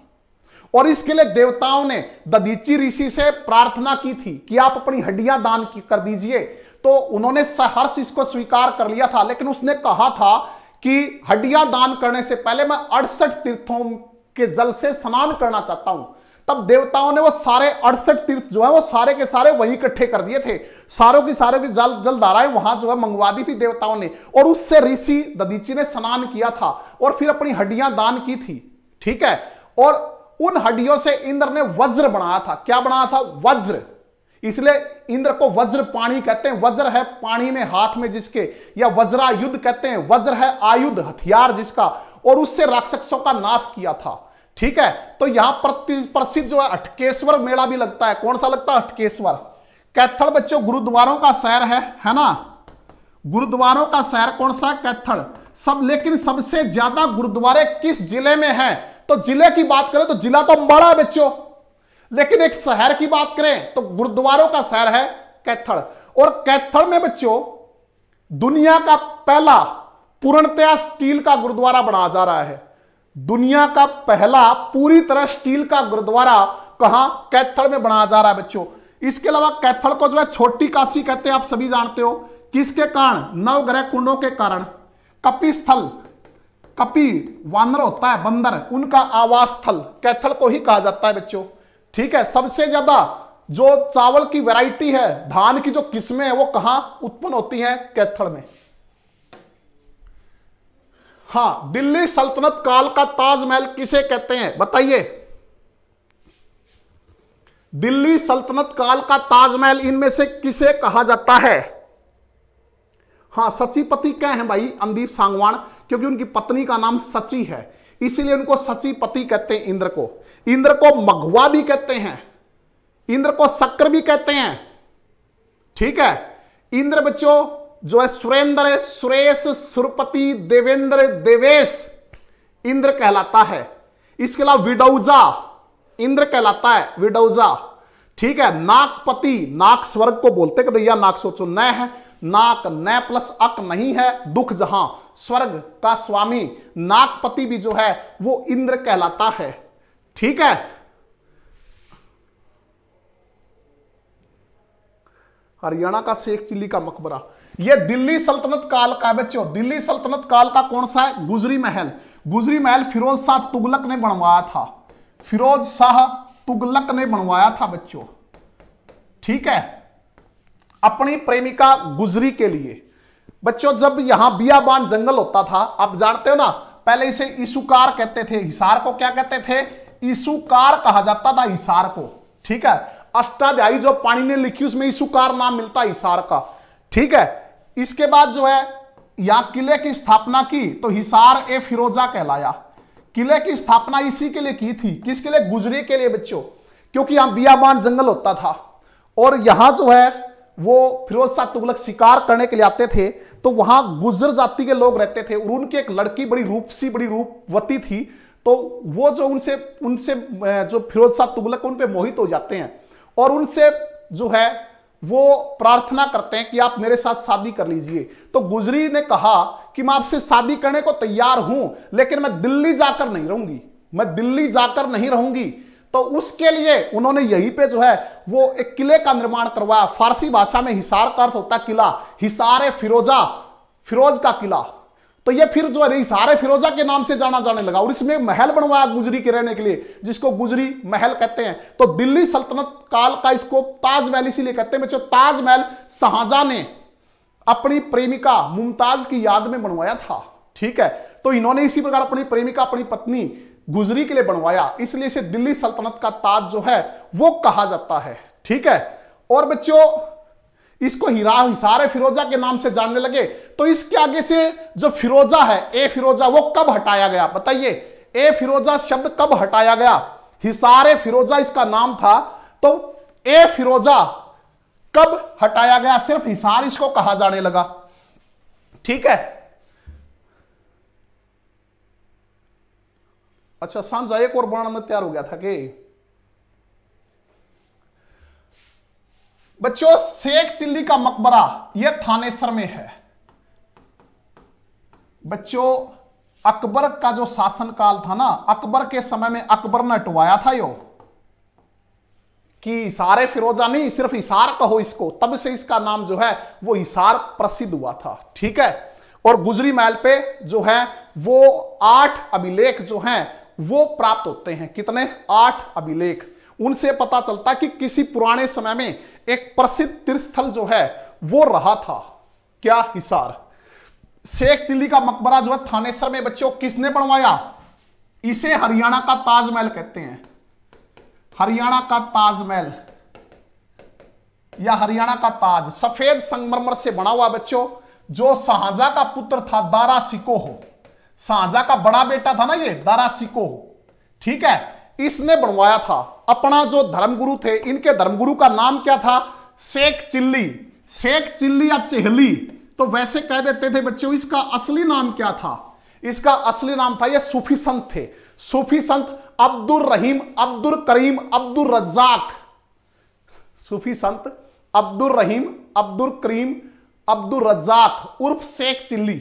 और इसके लिए देवताओं ने दधीची ऋषि से प्रार्थना की थी कि आप अपनी हड्डियां दान कर दीजिए तो उन्होंने सहर्ष इसको स्वीकार कर लिया था लेकिन उसने कहा था कि हड्डियां दान करने से पहले मैं अड़सठ तीर्थों के जल से स्नान करना चाहता हूं तब देवताओं ने वो सारे अड़सठ तीर्थ जो है वो सारे के सारे वही इकट्ठे कर दिए थे सारों की सारों की जल जल धाराएं वहां जो है मंगवा दी थी देवताओं ने और उससे ऋषि ददीची ने स्नान किया था और फिर अपनी हड्डियां दान की थी ठीक है और उन हड्डियों से इंद्र ने वज्र बनाया था क्या बनाया था वज्र इसलिए इंद्र को वज्र पाणी कहते हैं वज्र है पानी में हाथ में जिसके या वज्रायुद्ध कहते हैं वज्र है आयुध हथियार जिसका और उससे राक्षसों का नाश किया था ठीक है तो यहां प्रसिद्ध जो है अटकेश्वर मेला भी लगता है कौन सा लगता है अटकेश्वर कैथल बच्चों गुरुद्वारों का शहर है है ना गुरुद्वारों का शहर कौन सा कैथल सब लेकिन सबसे ज्यादा गुरुद्वारे किस जिले में है तो जिले की बात करें तो जिला तो बड़ा बच्चों लेकिन एक शहर की बात करें तो गुरुद्वारों का शहर है कैथड़ और कैथड़ में बच्चों दुनिया का पहला पूर्णतया स्टील का गुरुद्वारा बना जा रहा है दुनिया का पहला पूरी तरह स्टील का गुरुद्वारा कहा कैथड़ में बना जा रहा है बच्चों इसके अलावा कैथड़ को जो है छोटी काशी कहते हैं आप सभी जानते हो किसके कारण नवग्रह कुंडों के कारण कपि स्थल कपि वानर होता है बंदर उनका आवास स्थल कैथल को ही कहा जाता है बच्चों ठीक है सबसे ज्यादा जो चावल की वैरायटी है धान की जो किस्में है वो कहां उत्पन्न होती हैं कैथड़ में हां दिल्ली सल्तनत काल का ताजमहल किसे कहते हैं बताइए दिल्ली सल्तनत काल का ताजमहल इनमें से किसे कहा जाता है हाँ सची पति क्या है भाई अंदीप सांगवान क्योंकि उनकी पत्नी का नाम सची है इसीलिए उनको पति कहते हैं इंद्र को इंद्र को मघुआ भी कहते हैं इंद्र को शक्र भी कहते हैं ठीक है इंद्र बच्चों जो है सुरेंद्र सुरेश सुरपति देवेंद्र देवेश इंद्र कहलाता है इसके अलावा विडौजा इंद्र कहलाता है विडौजा ठीक है नागपति नाग स्वर्ग को बोलते कदैया नाग सोचो न है नाक न प्लस अक नहीं है दुख जहां स्वर्ग का स्वामी नागपति भी जो है वो इंद्र कहलाता है ठीक है हरियाणा का शेख चिल्ली का मकबरा यह दिल्ली सल्तनत काल का बच्चों दिल्ली सल्तनत काल का कौन सा है गुजरी महल गुजरी महल फिरोज शाह तुगलक ने बनवाया था फिरोज शाह तुगलक ने बनवाया था बच्चों ठीक है अपनी प्रेमिका गुजरी के लिए बच्चों जब यहां बियाबान जंगल होता था आप जानते हो ना पहले इसे ईसुकार कहते थे हिसार को क्या कहते थे ईसुकार कहा जाता था हिसार को ठीक है अष्टाध्यायी जो पानी ने लिखी उसमें ईसुकार नाम मिलता हिसार का ठीक है इसके बाद जो है यहां किले की स्थापना की तो हिसार ए फिरोजा कहलाया किले की स्थापना इसी के लिए की थी किसके लिए गुजरी के लिए बच्चों क्योंकि यहां बियाबान जंगल होता था और यहां जो है वो फिरोज शाह तुगलक शिकार करने के लिए आते थे तो वहां गुजर जाति के लोग रहते थे और उनकी एक लड़की बड़ी रूपसी बड़ी रूपवती थी तो वो जो उनसे उनसे जो फिरोज शाह तुगलक उन पर मोहित हो जाते हैं और उनसे जो है वो प्रार्थना करते हैं कि आप मेरे साथ शादी कर लीजिए तो गुजरी ने कहा कि मैं आपसे शादी करने को तैयार हूं लेकिन मैं दिल्ली जाकर नहीं रहूंगी मैं दिल्ली जाकर नहीं रहूंगी तो उसके लिए उन्होंने यहीं पे जो है वो एक किले का निर्माण करवाया फारसी भाषा में हिसार का अर्थ होता है किला हिसार फिरोजा फिरोज का किला तो ये फिर जो है हिसार फिरोजा के नाम से जाना जाने लगा और इसमें महल बनवाया गुजरी के रहने के लिए जिसको गुजरी महल कहते हैं तो दिल्ली सल्तनत काल का इसको ताजमहल इसीलिए कहते हैं बच्चों ताजमहल शाहजहां ने अपनी प्रेमिका मुमताज की याद में बनवाया था ठीक है तो इन्होंने इसी प्रकार अपनी प्रेमिका अपनी पत्नी गुजरी के लिए बनवाया इसलिए इसे दिल्ली सल्तनत का ताज जो है वो कहा जाता है ठीक है और बच्चों इसको हीरा हिसार फिरोजा के नाम से जानने लगे तो इसके आगे से जो फिरोजा है ए फिरोजा वो कब हटाया गया बताइए ए फिरोजा शब्द कब हटाया गया हिसारे फिरोजा इसका नाम था तो ए फिरोजा कब हटाया गया सिर्फ हिसार इसको कहा जाने लगा ठीक है अच्छा सांझा एक और बाण में तैयार हो गया था कि बच्चों शेख चिल्ली का मकबरा यह थानेसर में है बच्चों अकबर का जो शासन काल था ना अकबर के समय में अकबर ने टवाया था यो कि सारे फिरोजा नहीं सिर्फ इशार कहो इसको तब से इसका नाम जो है वो इशार प्रसिद्ध हुआ था ठीक है और गुजरी महल पे जो है वो आठ अभिलेख जो हैं वो प्राप्त होते हैं कितने आठ अभिलेख उनसे पता चलता कि किसी पुराने समय में एक प्रसिद्ध तीर्थस्थल जो है वो रहा था क्या हिसार शेख चिल्ली का मकबरा जो है थानेसर में बच्चों किसने बनवाया इसे हरियाणा का ताजमहल कहते हैं हरियाणा का ताजमहल या हरियाणा का ताज सफेद संगमरमर से बना हुआ बच्चों जो शाहजहा का पुत्र था दारा सिकोह साझा का बड़ा बेटा था ना ये सिको ठीक है इसने बनवाया था अपना जो धर्मगुरु थे इनके धर्मगुरु का नाम क्या था शेख चिल्ली शेख चिल्ली या चेहली तो वैसे कह देते थे बच्चों इसका असली नाम क्या था इसका असली नाम था ये सूफी संत थे सूफी संत अब्दुल रहीम अब्दुल करीम अब्दुल रज्जाक सूफी संत अब्दुल रहीम अब्दुल करीम अब्दुल रज्जाक उर्फ शेख चिल्ली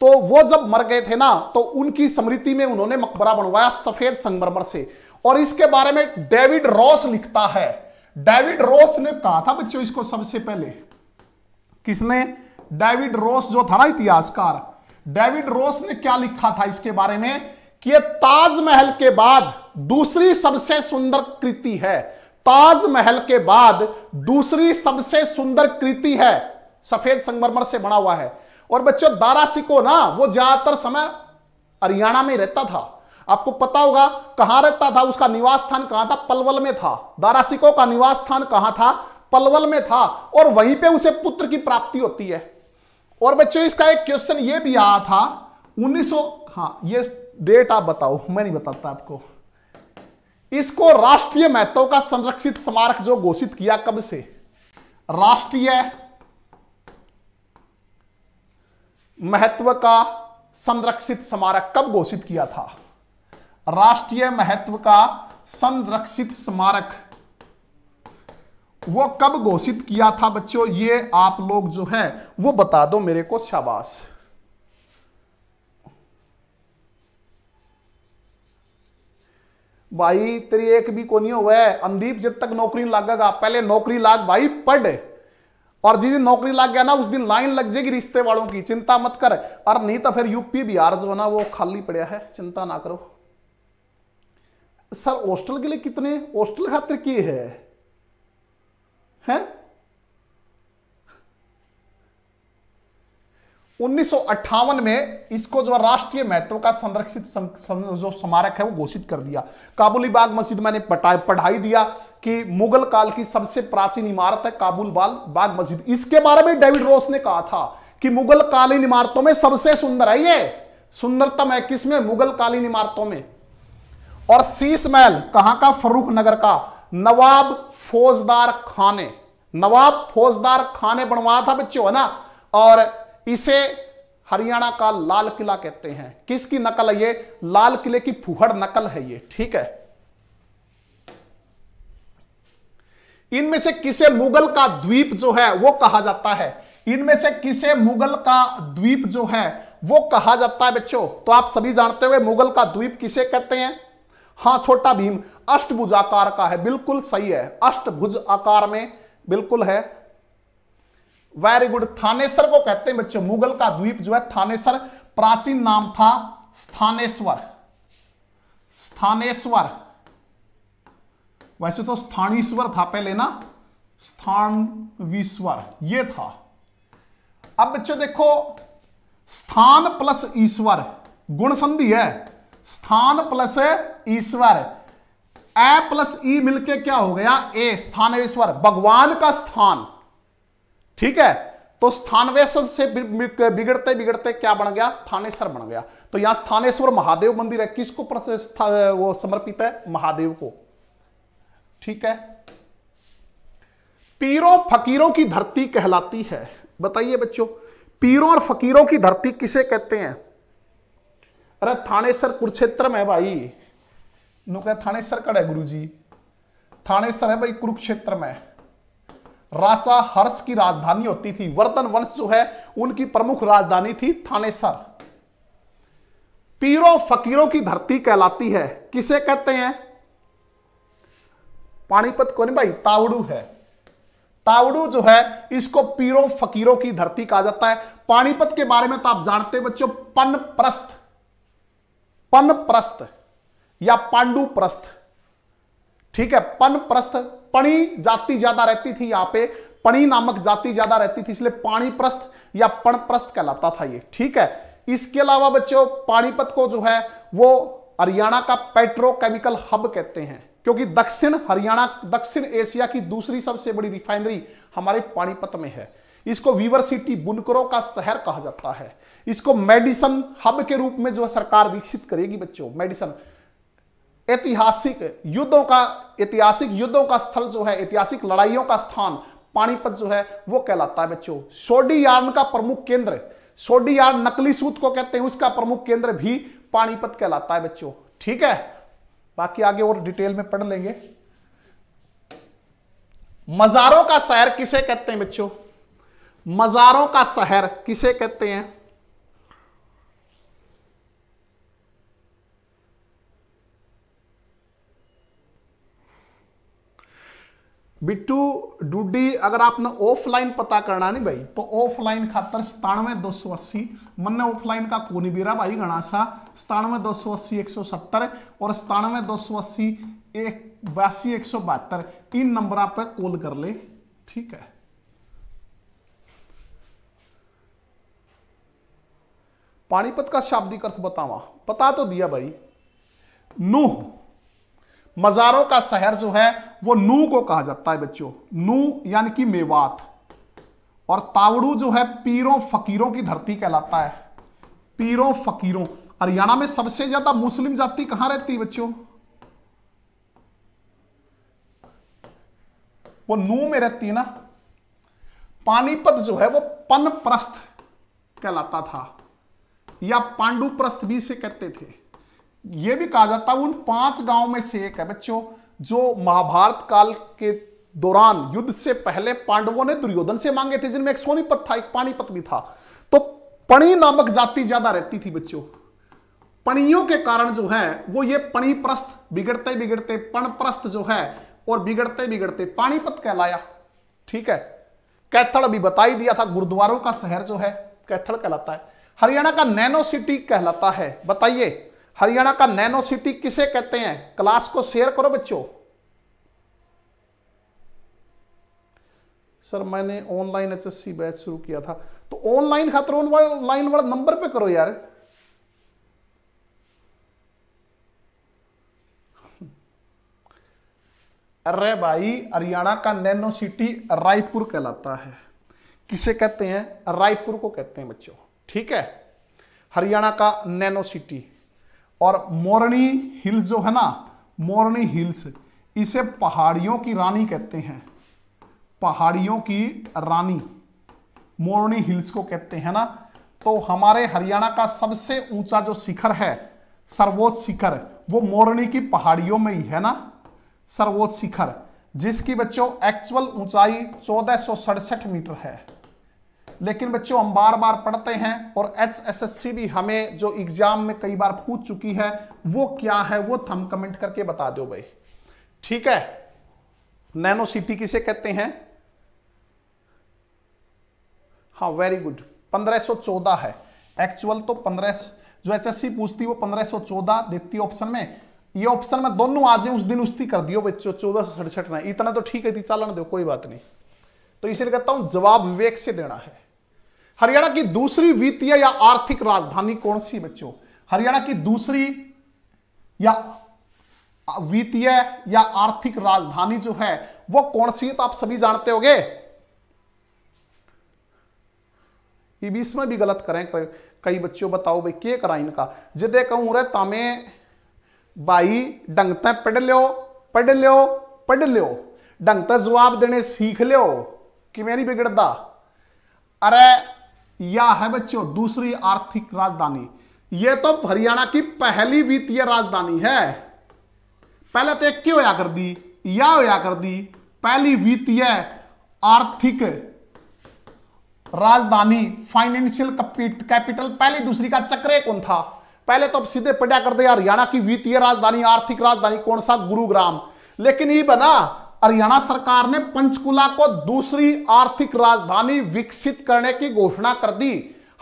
तो वो जब मर गए थे ना तो उनकी स्मृति में उन्होंने मकबरा बनवाया सफेद संगमरमर से और इसके बारे में डेविड रॉस लिखता है डेविड रॉस ने कहा था बच्चों इसको सबसे पहले किसने डेविड रॉस जो था ना इतिहासकार डेविड रॉस ने क्या लिखा था इसके बारे में कि यह ताजमहल के बाद दूसरी सबसे सुंदर कृति है ताजमहल के बाद दूसरी सबसे सुंदर कृति है सफेद संगमरमर से बना हुआ है और बच्चों दारा सिको ना वो ज्यादातर समय हरियाणा में रहता था आपको पता होगा कहां रहता था उसका निवास स्थान कहां था पलवल में था दारा सिको का निवास स्थान कहां था पलवल में था और वहीं पे उसे पुत्र की प्राप्ति होती है और बच्चों इसका एक क्वेश्चन ये भी आया था 1900 हाँ ये डेट आप बताओ मैं नहीं बताता आपको इसको राष्ट्रीय महत्व का संरक्षित स्मारक जो घोषित किया कब से राष्ट्रीय महत्व का संरक्षित स्मारक कब घोषित किया था राष्ट्रीय महत्व का संरक्षित स्मारक वो कब घोषित किया था बच्चों ये आप लोग जो है वो बता दो मेरे को शाबाश भाई तेरी एक भी को नहीं हुआ है अंदीप जब तक नौकरी लागेगा पहले नौकरी लाग भाई पढ़ और जिस दिन नौकरी लग गया ना उस दिन लाइन लग जाएगी रिश्ते वालों की चिंता मत कर और नहीं तो फिर यूपी बिहार जो है ना वो खाली पड़ा है चिंता ना करो सर हॉस्टल के लिए कितने हॉस्टल खातिर की है हैं 1958 में इसको जो राष्ट्रीय महत्व का संरक्षित सं, सं, जो स्मारक है वो घोषित कर दिया काबुली बाग मस्जिद मैंने पढ़ाई दिया कि मुगल काल की सबसे प्राचीन इमारत है काबुल बाल बाग मस्जिद इसके बारे में डेविड रोस ने कहा था कि मुगल कालीन इमारतों में सबसे सुंदर है ये सुंदरतम है किसमें मुगल कालीन इमारतों में और शीश महल कहां का फरूख नगर का नवाब फौजदार खाने नवाब फौजदार खाने बनवाया था बच्चों है ना और इसे हरियाणा का लाल किला कहते हैं किसकी नकल है ये लाल किले की फुहड़ नकल है ये ठीक है इनमें से किसे मुगल का द्वीप जो है वो कहा जाता है इनमें से किसे मुगल का द्वीप जो है वो कहा जाता है बच्चों तो आप सभी जानते हुए मुगल का द्वीप किसे कहते हैं हां छोटा भीम अष्टभुज आकार का है बिल्कुल सही है अष्टभुज आकार में बिल्कुल है वेरी गुड थानेसर को कहते हैं बच्चों मुगल का द्वीप जो है थानेसर प्राचीन नाम था स्थानेश्वर स्थानेश्वर वैसे तो स्थानीश्वर था पहले ना स्थानवीश्वर ये था अब बच्चों देखो स्थान प्लस ईश्वर गुण संधि है स्थान प्लस ईश्वर ए प्लस ई मिलके क्या हो गया ए स्थान ईश्वर भगवान का स्थान ठीक है तो स्थानवेश्वर से बिगड़ते बिगड़ते क्या बन गया थानेश्वर बन गया तो यहां स्थानेश्वर महादेव मंदिर है किसको वो समर्पित है महादेव को ठीक है पीरों फकीरों की धरती कहलाती है बताइए बच्चों पीरों और फकीरों की धरती किसे कहते हैं अरे थानेसर कुरुक्षेत्र में भाई नुका थानेसर कड़े गुरु जी थानेसर है भाई कुरुक्षेत्र में रासा हर्ष की राजधानी होती थी वर्तन वंश जो है उनकी प्रमुख राजधानी थी थानेसर पीरों फकीरों की धरती कहलाती है किसे कहते हैं पानीपत को नहीं भाई तावड़ू है तावड़ू जो है इसको पीरों फकीरों की धरती कहा जाता है पानीपत के बारे में तो आप जानते हैं बच्चों पन प्रस्थ पन प्रस्थ या पांडु प्रस्थ ठीक है पन प्रस्थ पणी जाति ज्यादा रहती थी यहां पे पणी नामक जाति ज्यादा रहती थी इसलिए पानी प्रस्थ या पण प्रस्थ कहलाता था ये ठीक है इसके अलावा बच्चों पानीपत को जो है वो हरियाणा का पेट्रोकेमिकल हब कहते हैं क्योंकि दक्षिण हरियाणा दक्षिण एशिया की दूसरी सबसे बड़ी रिफाइनरी हमारे पानीपत में है इसको वीवर सिटी बुनकरों का शहर कहा जाता है इसको मेडिसन हब के रूप में जो है सरकार विकसित करेगी बच्चों मेडिसन ऐतिहासिक युद्धों का ऐतिहासिक युद्धों का स्थल जो है ऐतिहासिक लड़ाइयों का स्थान पानीपत जो है वो कहलाता है बच्चों सोडी यार्न का प्रमुख केंद्र सोडी यार्न नकली सूत को कहते हैं उसका प्रमुख केंद्र भी पानीपत कहलाता है बच्चों ठीक है बाकी आगे और डिटेल में पढ़ लेंगे मजारों का शहर किसे कहते हैं बच्चों मजारों का शहर किसे कहते हैं बिट्टू डूडी अगर आपने ऑफलाइन पता करना नहीं भाई तो ऑफलाइन खातर सतानवे दो सौ अस्सी मन ऑफलाइन का को नहीं बीरा भाई गणा सा सतानवे दो सौ अस्सी एक सौ सत्तर और सतानवे दो सौ अस्सी एक बयासी एक सौ बहत्तर इन नंबर पर कॉल कर ले ठीक है पानीपत का शाब्दिक अर्थ बतावा पता तो दिया भाई नूह मजारों का शहर जो है वो नू को कहा जाता है बच्चों नू यानी कि मेवात और तावड़ू जो है पीरों फकीरों की धरती कहलाता है पीरों फकीरों हरियाणा में सबसे ज्यादा मुस्लिम जाति कहां रहती है बच्चों वो नू में रहती है ना पानीपत जो है वो पन प्रस्थ कहलाता था या पांडुप्रस्थ भी से कहते थे यह भी कहा जाता है उन पांच गांव में से एक है बच्चों जो महाभारत काल के दौरान युद्ध से पहले पांडवों ने दुर्योधन से मांगे थे जिनमें एक सोनीपत था एक पानीपत भी था तो पणी नामक जाति ज्यादा रहती थी बच्चों पणियों के कारण जो है वो ये पणिप्रस्त बिगड़ते बिगड़ते पणप्रस्त जो है और बिगड़ते बिगड़ते पानीपत कहलाया ठीक है कैथड़ भी बताई दिया था गुरुद्वारों का शहर जो है कैथड़ कहलाता है हरियाणा का नैनो सिटी कहलाता है बताइए हरियाणा का नैनो सिटी किसे कहते हैं क्लास को शेयर करो बच्चों सर मैंने ऑनलाइन एचएससी बैच शुरू किया था तो ऑनलाइन खातर ऑनलाइन वाला नंबर पे करो यार अरे भाई हरियाणा का नैनो सिटी रायपुर कहलाता है किसे कहते हैं रायपुर को कहते हैं बच्चों ठीक है हरियाणा का नैनो सिटी और मोरनी हिल्स जो है ना मोरनी हिल्स इसे पहाड़ियों की रानी कहते हैं पहाड़ियों की रानी मोरनी हिल्स को कहते हैं ना तो हमारे हरियाणा का सबसे ऊंचा जो शिखर है सर्वोच्च शिखर वो मोरनी की पहाड़ियों में ही है ना सर्वोच्च शिखर जिसकी बच्चों एक्चुअल ऊंचाई चौदह मीटर है लेकिन बच्चों हम बार बार पढ़ते हैं और एच एस एस सी भी हमें जो एग्जाम में कई बार पूछ चुकी है वो क्या है वो थम कमेंट करके बता दो भाई ठीक है नैनो सिटी किसे कहते हैं हाँ वेरी गुड 1514 है एक्चुअल तो 15 जो एचएससी पूछती है वो 1514 देती है ऑप्शन में ये ऑप्शन में दोनों आज उस दिन उसकी कर दियो बच्चों चौदह सौ सड़सठ में इतना तो ठीक है थी चालन दो कोई बात नहीं तो इसलिए कहता हूं जवाब विवेक से देना है हरियाणा की दूसरी वित्तीय या आर्थिक राजधानी कौन सी बच्चों हरियाणा की दूसरी या वित्तीय या आर्थिक राजधानी जो है वो कौन सी है तो आप सभी जानते होंगे ये बीस भी गलत करें कई बच्चों बताओ भाई क्या करा इनका जिदे कहूं रहे तमे भाई डंगते पढ़ लियो पढ़ लियो पढ़ लियो डंगते जवाब देने सीख लियो कि मैं नहीं बिगड़ता अरे या है बच्चों दूसरी आर्थिक राजधानी यह तो हरियाणा की पहली वित्तीय राजधानी है पहले तो एक क्यों होया कर दी या होया कर दी पहली वित्तीय आर्थिक राजधानी फाइनेंशियल कैपिटल पहली दूसरी का चक्रे कौन था पहले तो अब सीधे पढ़ा दे हरियाणा की वित्तीय राजधानी आर्थिक राजधानी कौन सा गुरुग्राम लेकिन ये बना हरियाणा सरकार ने पंचकुला को दूसरी आर्थिक राजधानी विकसित करने की घोषणा कर दी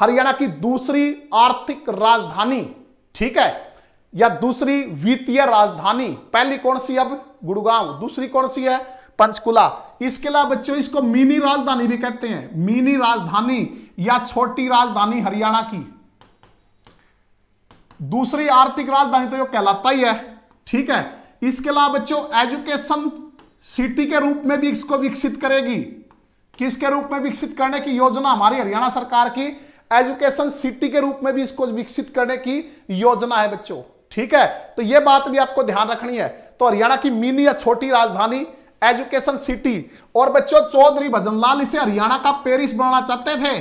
हरियाणा की दूसरी आर्थिक राजधानी ठीक है या दूसरी वित्तीय राजधानी पहली कौन सी अब गुड़गांव दूसरी कौन सी है पंचकुला इसके अलावा बच्चों इसको मिनी राजधानी भी कहते हैं मिनी राजधानी या छोटी राजधानी हरियाणा की दूसरी आर्थिक राजधानी तो यह कहलाता ही है ठीक है इसके अलावा बच्चों एजुकेशन सिटी के रूप में भी इसको विकसित करेगी किसके रूप में विकसित करने की योजना हमारी हरियाणा सरकार की एजुकेशन सिटी के रूप में भी इसको विकसित करने की योजना है बच्चों ठीक है तो यह बात भी आपको ध्यान रखनी है तो हरियाणा की मिनी या छोटी राजधानी एजुकेशन सिटी और बच्चों चौधरी भजनलाल इसे हरियाणा का पेरिस बनाना चाहते थे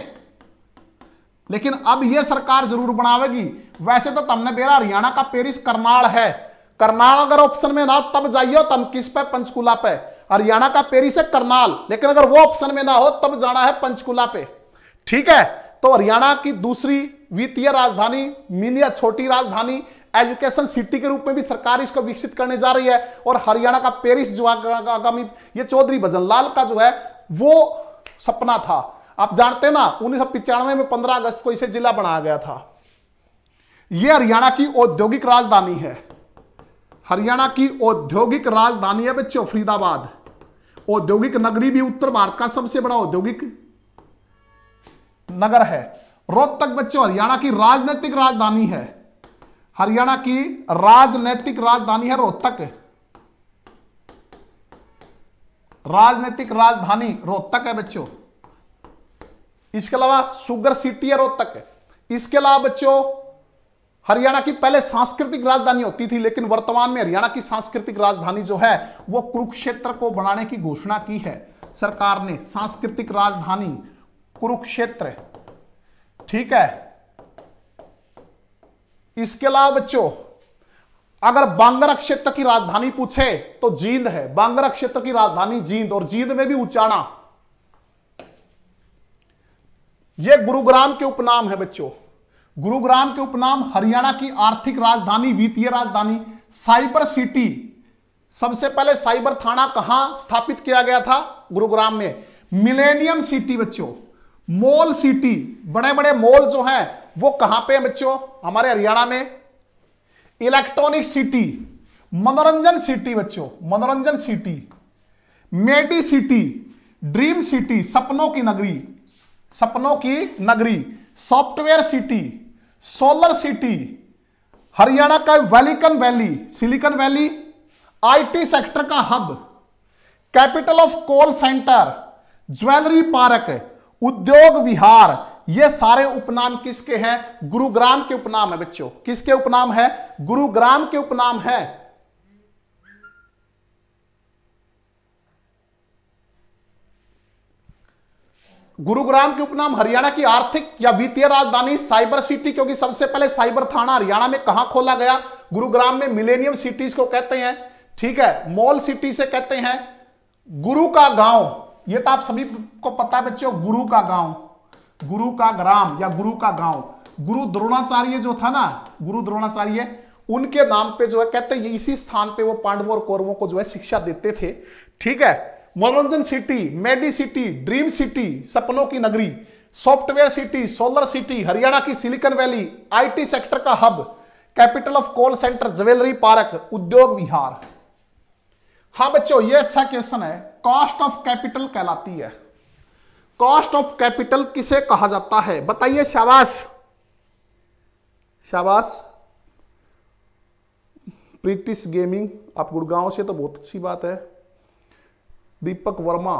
लेकिन अब यह सरकार जरूर बनावेगी वैसे तो तमने बेरा हरियाणा का पेरिस करनाल है करनाल अगर ऑप्शन में ना तब जाइए तब किस पे पंचकुला पे हरियाणा का पेरी से करनाल लेकिन अगर वो ऑप्शन में ना हो तब जाना है पंचकुला पे ठीक है तो हरियाणा की दूसरी वित्तीय राजधानी मिनी या छोटी राजधानी एजुकेशन सिटी के रूप में भी सरकार इसको विकसित करने जा रही है और हरियाणा का पेरिस जो आगामी ये चौधरी भजन लाल का जो है वो सपना था आप जानते ना उन्नीस में 15 अगस्त को इसे जिला बनाया गया था यह हरियाणा की औद्योगिक राजधानी है हरियाणा की औद्योगिक राजधानी है बच्चों फरीदाबाद औद्योगिक नगरी भी उत्तर भारत का सबसे बड़ा औद्योगिक नगर है रोहतक बच्चों हरियाणा की राजनीतिक राजधानी है हरियाणा की राजनीतिक राजधानी है रोहतक राजनीतिक राजधानी रोहतक है बच्चों इसके अलावा सुगर सिटी है रोहतक इसके अलावा बच्चों हरियाणा की पहले सांस्कृतिक राजधानी होती थी लेकिन वर्तमान में हरियाणा की सांस्कृतिक राजधानी जो है वो कुरुक्षेत्र को बनाने की घोषणा की है सरकार ने सांस्कृतिक राजधानी कुरुक्षेत्र ठीक है इसके अलावा बच्चों अगर बांगरा क्षेत्र की राजधानी पूछे तो जींद है बांगरा क्षेत्र की राजधानी जींद और जींद में भी उचाणा यह गुरुग्राम के उपनाम है बच्चों गुरुग्राम के उपनाम हरियाणा की आर्थिक राजधानी वित्तीय राजधानी साइबर सिटी सबसे पहले साइबर थाना कहां स्थापित किया गया था गुरुग्राम में मिलेनियम सिटी बच्चों मॉल सिटी बड़े बड़े मॉल जो हैं वो कहां पे है बच्चों हमारे हरियाणा में इलेक्ट्रॉनिक सिटी मनोरंजन सिटी बच्चों मनोरंजन सिटी मेडी सिटी ड्रीम सिटी सपनों की नगरी सपनों की नगरी software city solar city Haryana का वेलिकन valley silicon valley IT sector का hub capital of coal center jewellery park Udyog Vihar ये सारे उपनाम किसके हैं गुरुग्राम के उपनाम है बच्चों किसके उपनाम है गुरुग्राम के उपनाम है गुरुग्राम के उपनाम हरियाणा की आर्थिक या वित्तीय राजधानी साइबर सिटी क्योंकि सबसे पहले साइबर थाना हरियाणा में कहा खोला गया गुरुग्राम में मिलेनियम सिटीज को कहते हैं ठीक है मॉल सिटी से कहते हैं गुरु का गांव ये तो आप सभी को पता है बच्चों गुरु का गांव गुरु का ग्राम या गुरु का गांव गुरु द्रोणाचार्य जो था ना गुरु द्रोणाचार्य उनके नाम पे जो है कहते हैं इसी स्थान पे वो पांडवों और कौरवों को जो है शिक्षा देते थे ठीक है मनोरंजन सिटी मेडी सिटी ड्रीम सिटी सपनों की नगरी software city solar city Haryana की सिलिकॉन वैली आईटी सेक्टर का hub capital of call centre jewellery park Udyog Vihar हाँ बच्चों ये अच्छा क्वेश्चन है कॉस्ट ऑफ कैपिटल कहलाती है कॉस्ट ऑफ कैपिटल किसे कहा जाता है बताइए शाबाश शाबाश ब्रिटिश गेमिंग आप गुड़गांव से तो बहुत अच्छी बात है दीपक वर्मा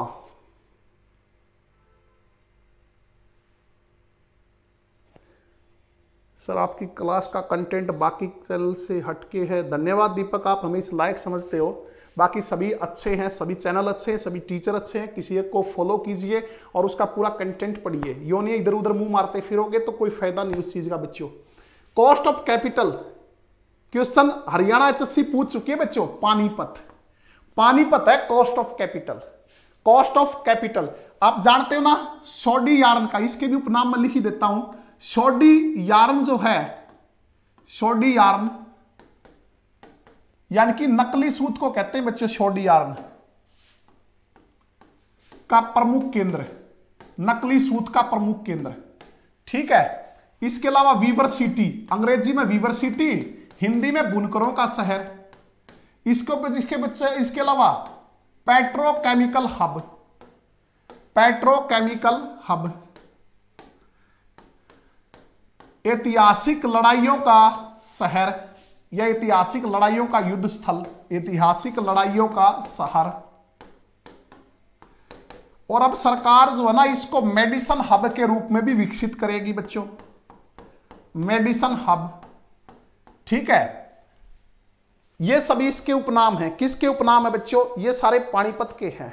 सर आपकी क्लास का कंटेंट बाकी चैनल से हटके है धन्यवाद दीपक आप हमें इस लायक समझते हो बाकी सभी अच्छे हैं सभी चैनल अच्छे हैं सभी टीचर अच्छे हैं किसी एक को फॉलो कीजिए और उसका पूरा कंटेंट पढ़िए नहीं इधर उधर मुंह मारते फिरोगे तो कोई फायदा नहीं उस चीज का बच्चों cost of capital question Haryana H पूछ चुकी है बच्चों पानीपत पानीपत है cost of capital cost of capital आप जानते हो ना सोडी यार्न का इसके भी उपनाम में लिख ही देता हूं सोडी यार्न जो है सोडी यार्न यानी कि नकली सूत को कहते हैं बच्चों सोडी यार्न का प्रमुख केंद्र नकली सूत का प्रमुख केंद्र ठीक है इसके अलावा वीवर सिटी अंग्रेजी में वीवर सिटी हिंदी में बुनकरों का शहर इसको इसके बच्चे इसके अलावा पेट्रोकेमिकल हब पेट्रोकेमिकल हब ऐतिहासिक लड़ाइयों का शहर या ऐतिहासिक लड़ाइयों का युद्ध स्थल ऐतिहासिक लड़ाइयों का शहर और अब सरकार जो है ना इसको मेडिसन हब के रूप में भी विकसित करेगी बच्चों मेडिसन हब ठीक है ये सभी इसके उपनाम हैं किसके उपनाम है बच्चों ये सारे पाणीपत के हैं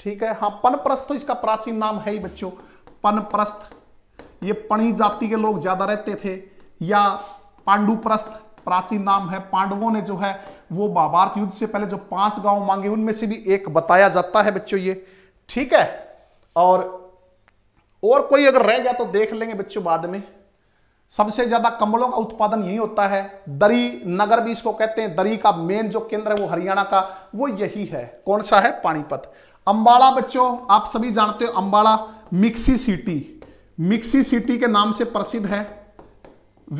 ठीक है हाँ पनप्रस्थ तो इसका प्राचीन नाम है ही बच्चों पनप्रस्थ ये पणी जाति के लोग ज्यादा रहते थे या पांडुप्रस्थ प्राचीन नाम है पांडवों ने जो है वो महाभारत युद्ध से पहले जो पांच गांव मांगे उनमें से भी एक बताया जाता है बच्चों ये ठीक है और और कोई अगर रह गया तो देख लेंगे बच्चों बाद में सबसे ज्यादा कंबलों का उत्पादन यही होता है दरी नगर भी इसको कहते हैं दरी का मेन जो केंद्र है वो हरियाणा का वो यही है कौन सा है पानीपत अंबाड़ा बच्चों आप सभी जानते हो Ambala mixie city mixie city के नाम से प्रसिद्ध है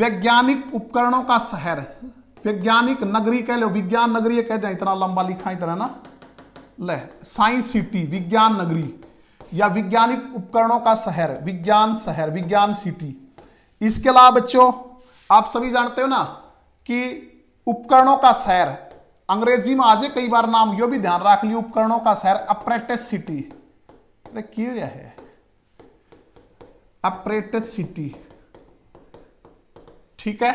वैज्ञानिक उपकरणों का शहर वैज्ञानिक नगरी कह लो विज्ञान नगरी कह जाए इतना लंबा लिखा है इतना ना ले साइंस सिटी विज्ञान नगरी या वैज्ञानिक उपकरणों का शहर विज्ञान शहर विज्ञान सिटी इसके अलावा बच्चों आप सभी जानते हो ना कि उपकरणों का शहर अंग्रेजी में आज कई बार नाम यो भी ध्यान रख लिया उपकरणों का शहर अप्रेटिस सिटी अरे क्यों है अप्रेटिस सिटी ठीक है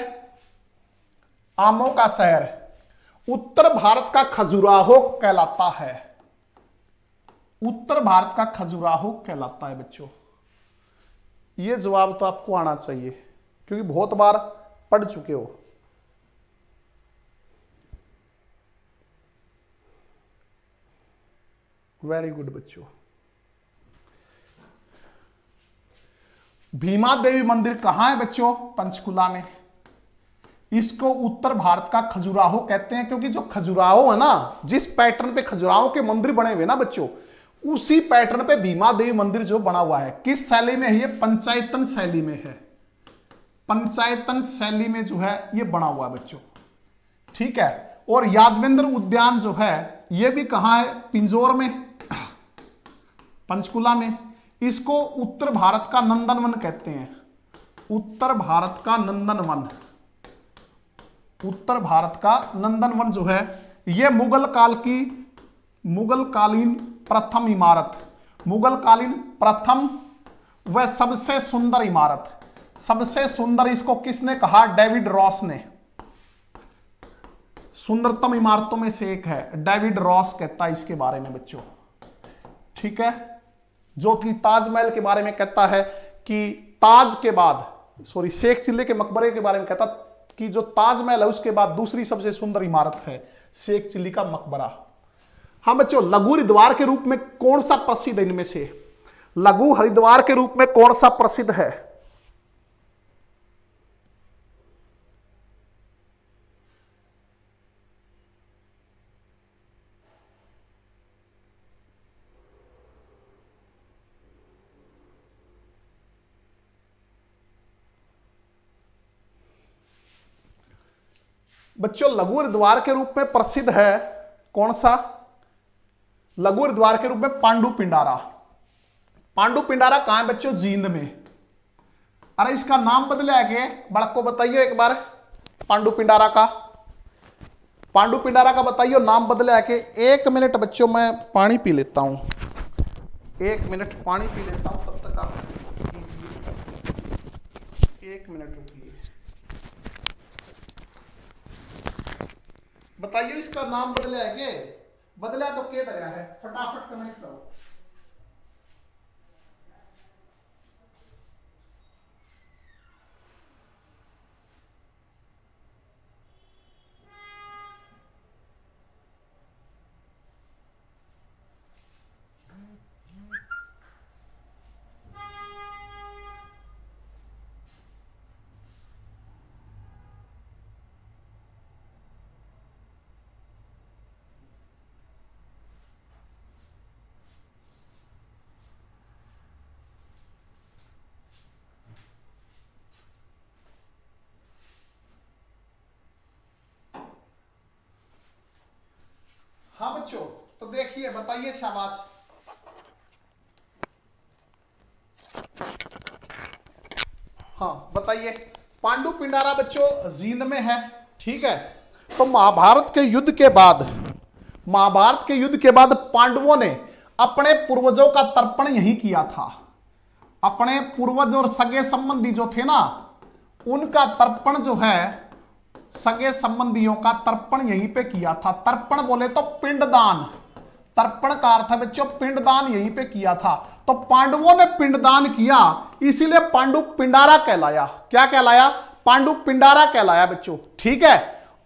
आमों का शहर उत्तर भारत का खजुराहो कहलाता है उत्तर भारत का खजुराहो कहलाता है बच्चों ये जवाब तो आपको आना चाहिए क्योंकि बहुत बार पढ़ चुके हो वेरी गुड बच्चों भीमा देवी मंदिर कहां है बच्चों पंचकुला में इसको उत्तर भारत का खजुराहो कहते हैं क्योंकि जो खजुराहो है ना जिस पैटर्न पे खजुराहो के मंदिर बने हुए ना बच्चों उसी पैटर्न पे भीमा देवी मंदिर जो बना हुआ है किस शैली में है ये पंचायतन शैली में है पंचायतन शैली में जो है ये बना हुआ है बच्चों ठीक है और यादवेंद्र उद्यान जो है ये भी कहा है पिंजोर में (clears throat) पंचकुला में इसको उत्तर भारत का नंदनवन कहते हैं उत्तर भारत का नंदनवन उत्तर भारत का नंदनवन जो है यह मुगल काल की मुगल कालीन प्रथम इमारत मुगल कालीन प्रथम वह सबसे सुंदर इमारत सबसे सुंदर इसको किसने कहा डेविड रॉस ने सुंदरतम इमारतों में से एक है डेविड रॉस कहता है इसके बारे में बच्चों ठीक है जो कि ताजमहल के बारे में कहता है कि ताज के बाद सॉरी शेख चिल्ले के मकबरे के बारे में कहता कि जो ताजमहल है उसके बाद दूसरी सबसे सुंदर इमारत है शेख चिल्ली का मकबरा हाँ बच्चों लघु हरिद्वार के रूप में कौन सा प्रसिद्ध है इनमें से लघु हरिद्वार के रूप में कौन सा प्रसिद्ध है बच्चों लघु हरिद्वार के रूप में प्रसिद्ध है कौन सा लघु द्वार के रूप में पांडु पिंडारा पांडु पिंडारा कहा है बच्चों जींद में अरे इसका नाम बदले आगे बड़क को बताइए एक बार पांडु पिंडारा का पांडु पिंडारा का बताइए नाम बदले आके एक मिनट बच्चों मैं पानी पी लेता हूं एक मिनट पानी पी लेता हूं तब तक आप एक मिनट रुकिए बताइए इसका नाम बदले आगे बदलिया तो के दरिया है फटाफट कमेंट करो छपाइए शाबाश हाँ बताइए पांडु पिंडारा बच्चों जींद में है ठीक है तो महाभारत के युद्ध के बाद महाभारत के युद्ध के बाद पांडवों ने अपने पूर्वजों का तर्पण यही किया था अपने पूर्वज और सगे संबंधी जो थे ना उनका तर्पण जो है सगे संबंधियों का तर्पण यहीं पे किया था तर्पण बोले तो पिंडदान तर्पण का अर्थ है बच्चों पिंडदान यहीं पे किया था तो पांडवों ने पिंडदान किया इसीलिए पांडु पिंडारा कहलाया क्या कहलाया पांडु पिंडारा कहलाया बच्चों ठीक है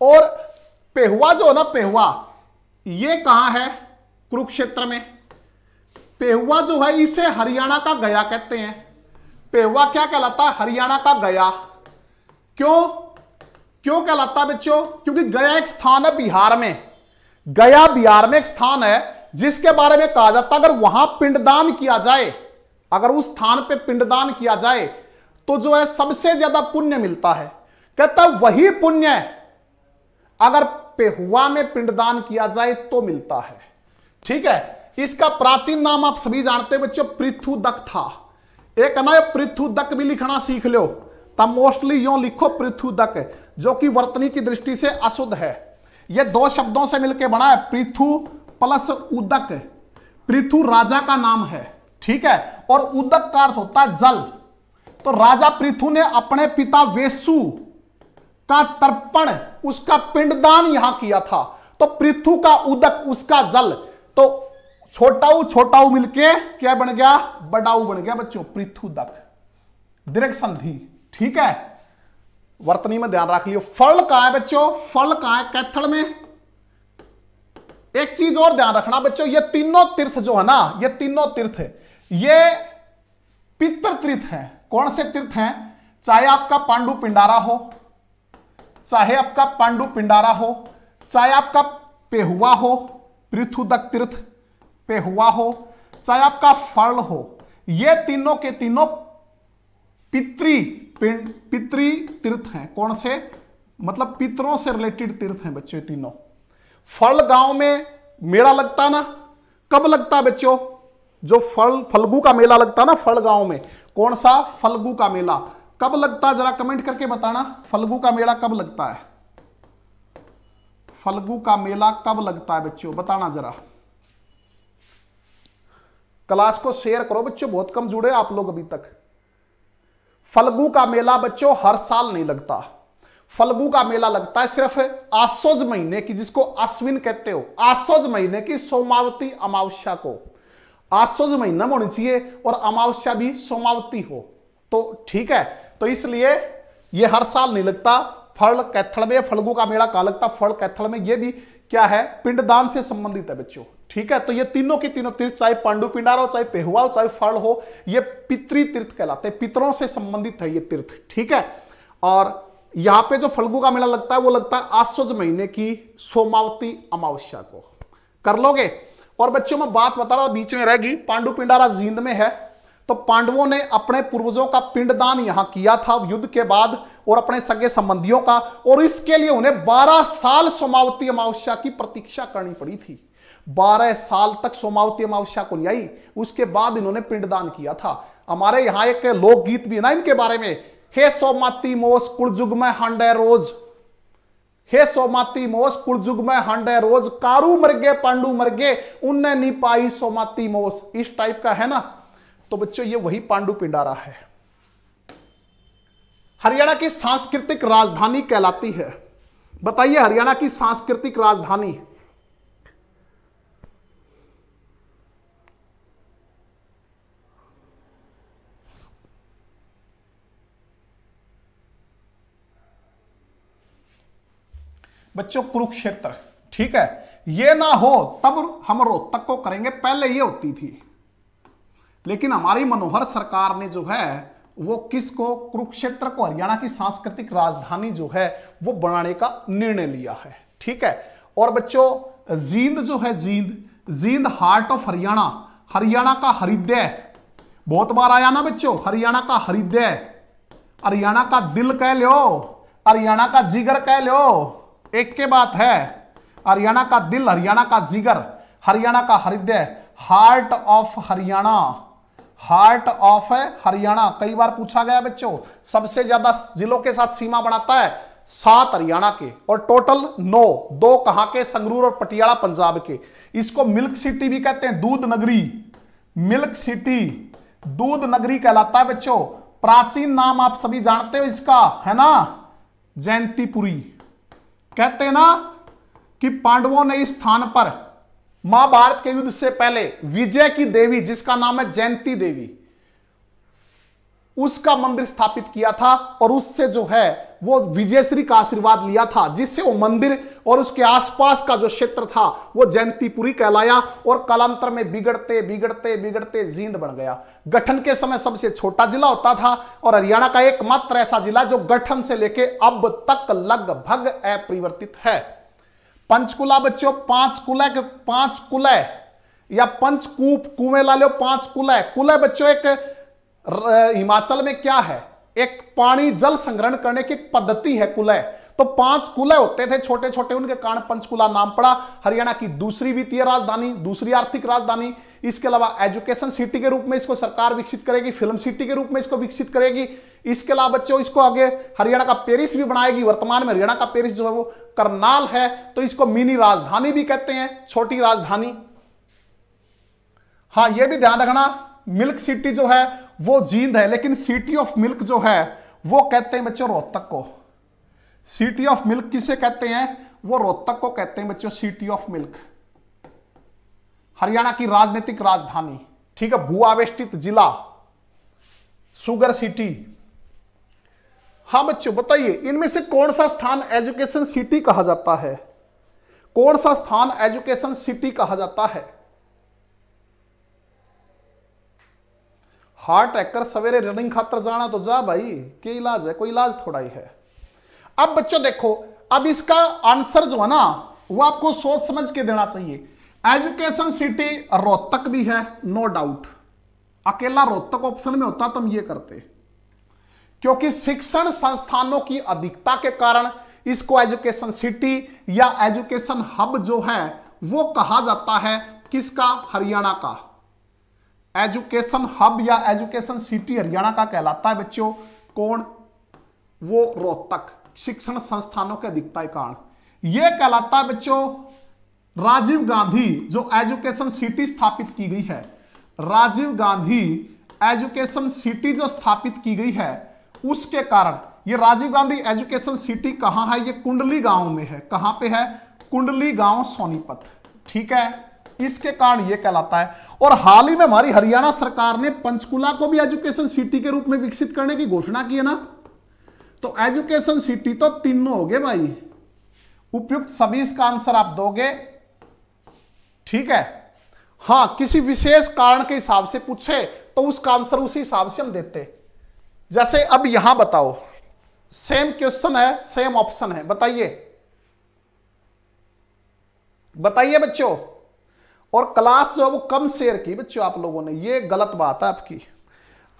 और पेहुआ जो है ना पेहुआ ये कहा है कुरुक्षेत्र में पेहुआ जो है इसे हरियाणा का गया कहते हैं पेहुआ क्या कहलाता है हरियाणा का गया क्यों क्यों कहलाता है बच्चों क्योंकि गया एक स्थान है बिहार में गया बिहार में एक स्थान है जिसके बारे में कहा जाता अगर वहां पिंडदान किया जाए अगर उस स्थान पे पिंडदान किया जाए तो जो है सबसे ज्यादा पुण्य मिलता है कहता वही पुण्य अगर पेहुआ में पिंडदान किया जाए तो मिलता है ठीक है इसका प्राचीन नाम आप सभी जानते हो बच्चों दक था एक ना पृथुदक भी लिखना सीख लो तब मोस्टली यो लिखो दक जो कि वर्तनी की दृष्टि से अशुद्ध है ये दो शब्दों से मिलकर बना है पृथु प्लस उदक पृथु राजा का नाम है ठीक है और उदक का अर्थ होता है जल तो राजा पृथु ने अपने पिता वेसु का तर्पण उसका पिंडदान यहां किया था तो पृथु का उदक उसका जल तो छोटाऊ छोटाऊ मिलके क्या बन गया बडाऊ बन गया बच्चों पृथु दक डायरेक्शन संधि ठीक है वर्तनी में ध्यान रख लियो फल कहा है बच्चों फल कहा है कैथड़ में एक चीज और ध्यान रखना बच्चों ये तीनों तीर्थ जो है ना ये तीनों तीर्थ ये पितर तीर्थ है कौन से तीर्थ हैं चाहे आपका पांडु पिंडारा हो चाहे आपका पांडु पिंडारा हो चाहे आपका पेहुआ हो पृथुदक तीर्थ पेहुआ हो चाहे आपका फल हो ये तीनों के तीनों पित्री पिंड पित्री तीर्थ हैं कौन से मतलब पितरों से रिलेटेड तीर्थ हैं बच्चों तीनों फल गांव में मेला लगता ना कब लगता बच्चों जो फल फलगू का मेला लगता ना फल गांव में कौन सा फलगू का मेला कब लगता जरा कमेंट करके बताना फलगू का मेला कब लगता है फलगू का मेला कब लगता है बच्चों बताना जरा क्लास को शेयर करो बच्चों बहुत कम जुड़े आप लोग अभी तक फलगू का मेला बच्चों हर साल नहीं लगता फलगू का मेला लगता है सिर्फ आसोज महीने की जिसको अश्विन कहते हो आसोज महीने की सोमावती अमावस्या को आसोज महीना होनी चाहिए और अमावस्या भी सोमावती हो तो ठीक है तो इसलिए ये हर साल नहीं लगता फल कैथल में फलगू का मेला कहा लगता फल कैथल में ये भी क्या है पिंडदान से संबंधित है बच्चों ठीक है तो ये तीनों की तीनों तीर्थ चाहे पांडु पिंडार हो चाहे पेहुआ हो चाहे फल हो ये पितरी तीर्थ कहलाते हैं पितरों से संबंधित है ये तीर्थ ठीक है और यहां पे जो फलगु का मेला लगता है वो लगता है आश्वज महीने की सोमावती अमावस्या को कर लोगे और बच्चों में बात बता रहा बीच में रहेगी पांडु पिंडारा जींद में है तो पांडवों ने अपने पूर्वजों का पिंडदान यहां किया था युद्ध के बाद और अपने सगे संबंधियों का और इसके लिए उन्हें 12 साल सोमावती अमावस्या की प्रतीक्षा करनी पड़ी थी बारह साल तक सोमावती अमावस्या को लियाई उसके बाद इन्होंने पिंडदान किया था हमारे यहाँ एक लोकगीत भी है ना इनके बारे में हे सोमाती मोस कुड़जुग में हंडे रोज हे सोमाती मोस कुड़जुग में हंडे रोज कारू मरगे पांडु मरगे उनने नी पाई सोमाती मोस इस टाइप का है ना तो बच्चों ये वही पांडु पिंडारा है हरियाणा की सांस्कृतिक राजधानी कहलाती है बताइए हरियाणा की सांस्कृतिक राजधानी बच्चों कुरुक्षेत्र ठीक है ये ना हो तब हम रोहतक को करेंगे पहले ये होती थी लेकिन हमारी मनोहर सरकार ने जो है वो किसको कुरुक्षेत्र को हरियाणा की सांस्कृतिक राजधानी जो है वो बनाने का निर्णय लिया है ठीक है और बच्चों जींद जो है जींद जींद हार्ट ऑफ हरियाणा हरियाणा का हरिदय बहुत बार आया ना बच्चों हरियाणा का हरिदय हरियाणा का दिल कह लो हरियाणा का जिगर कह लो एक के बात है हरियाणा का दिल हरियाणा का जिगर हरियाणा का हृदय heart of Haryana heart of है हरियाणा कई बार पूछा गया बच्चों सबसे ज्यादा जिलों के साथ सीमा बनाता है सात हरियाणा के और टोटल नौ दो कहां के संगरूर और पटियाला पंजाब के इसको मिल्क सिटी भी कहते हैं दूध नगरी मिल्क सिटी दूध नगरी कहलाता है बच्चों प्राचीन नाम आप सभी जानते हो इसका है ना जयंतीपुरी कहते हैं ना कि पांडवों ने इस स्थान पर महाभारत के युद्ध से पहले विजय की देवी जिसका नाम है जयंती देवी उसका मंदिर स्थापित किया था और उससे जो है वो विजयश्री का आशीर्वाद लिया था जिससे वो मंदिर और उसके आसपास का जो क्षेत्र था वो जयंतीपुरी कहलाया और कालांतर में बिगड़ते बिगड़ते बिगड़ते जींद बन गया गठन के समय सबसे छोटा जिला होता था और हरियाणा का एकमात्र ऐसा जिला जो गठन से लेके अब तक लगभग अपरिवर्तित है पंचकुला बच्चों पांच कुल के पांच कुलय या पंचकूप कुएं ला लो पांच कुल कुल बच्चों एक हिमाचल में क्या है एक पानी जल संग्रहण करने की पद्धति है कुलय तो पांच कुलय होते थे छोटे छोटे उनके कारण पंचकुला नाम पड़ा हरियाणा की दूसरी वित्तीय राजधानी दूसरी आर्थिक राजधानी इसके अलावा एजुकेशन सिटी के रूप में इसको सरकार विकसित करेगी फिल्म सिटी के रूप में इसको विकसित करेगी इसके अलावा बच्चों इसको आगे हरियाणा का पेरिस भी बनाएगी वर्तमान में हरियाणा का पेरिस जो है वो करनाल है तो इसको मिनी राजधानी भी कहते हैं छोटी राजधानी हाँ यह भी ध्यान रखना मिल्क सिटी जो है वो जींद है लेकिन सिटी ऑफ मिल्क जो है वो कहते हैं बच्चों रोहतक को सिटी ऑफ मिल्क किसे कहते हैं वो रोहतक को कहते हैं बच्चों सिटी ऑफ मिल्क हरियाणा की राजनीतिक राजधानी ठीक है भूआवेष्टित जिला सुगर सिटी हा बच्चों बताइए इनमें से कौन सा स्थान एजुकेशन सिटी कहा जाता है कौन सा स्थान एजुकेशन सिटी कहा जाता है हार्ट अटैक सवेरे रनिंग खातर जाना तो जा भाई क्या इलाज है कोई इलाज थोड़ा ही है अब बच्चों देखो अब इसका आंसर जो है ना वो आपको सोच समझ के देना चाहिए एजुकेशन सिटी रोहतक भी है नो डाउट अकेला रोहतक ऑप्शन में होता तो हम ये करते क्योंकि शिक्षण संस्थानों की अधिकता के कारण इसको एजुकेशन सिटी या एजुकेशन हब जो है वो कहा जाता है किसका हरियाणा का एजुकेशन हब या एजुकेशन सिटी हरियाणा का कहलाता है बच्चों कौन वो रोहतक शिक्षण संस्थानों के अधिकता कारण ये कहलाता है बच्चों राजीव गांधी जो एजुकेशन सिटी स्थापित की गई है राजीव गांधी एजुकेशन सिटी जो स्थापित की गई है उसके कारण ये राजीव गांधी एजुकेशन सिटी कहां है ये कुंडली गांव में है कहां पे है कुंडली गांव सोनीपत ठीक है इसके कारण यह कहलाता है और हाल ही में हमारी हरियाणा सरकार ने पंचकुला को भी एजुकेशन सिटी के रूप में विकसित करने की घोषणा की है ना तो एजुकेशन सिटी तो तीनों हो गए भाई उपयुक्त सभी इसका आंसर आप दोगे ठीक है हां किसी विशेष कारण के हिसाब से पूछे तो उसका आंसर उसी हिसाब से हम देते जैसे अब यहां बताओ सेम क्वेश्चन है सेम ऑप्शन है बताइए बताइए बच्चों और क्लास जो है वो कम शेयर की बच्चों आप लोगों ने ये गलत बात है आपकी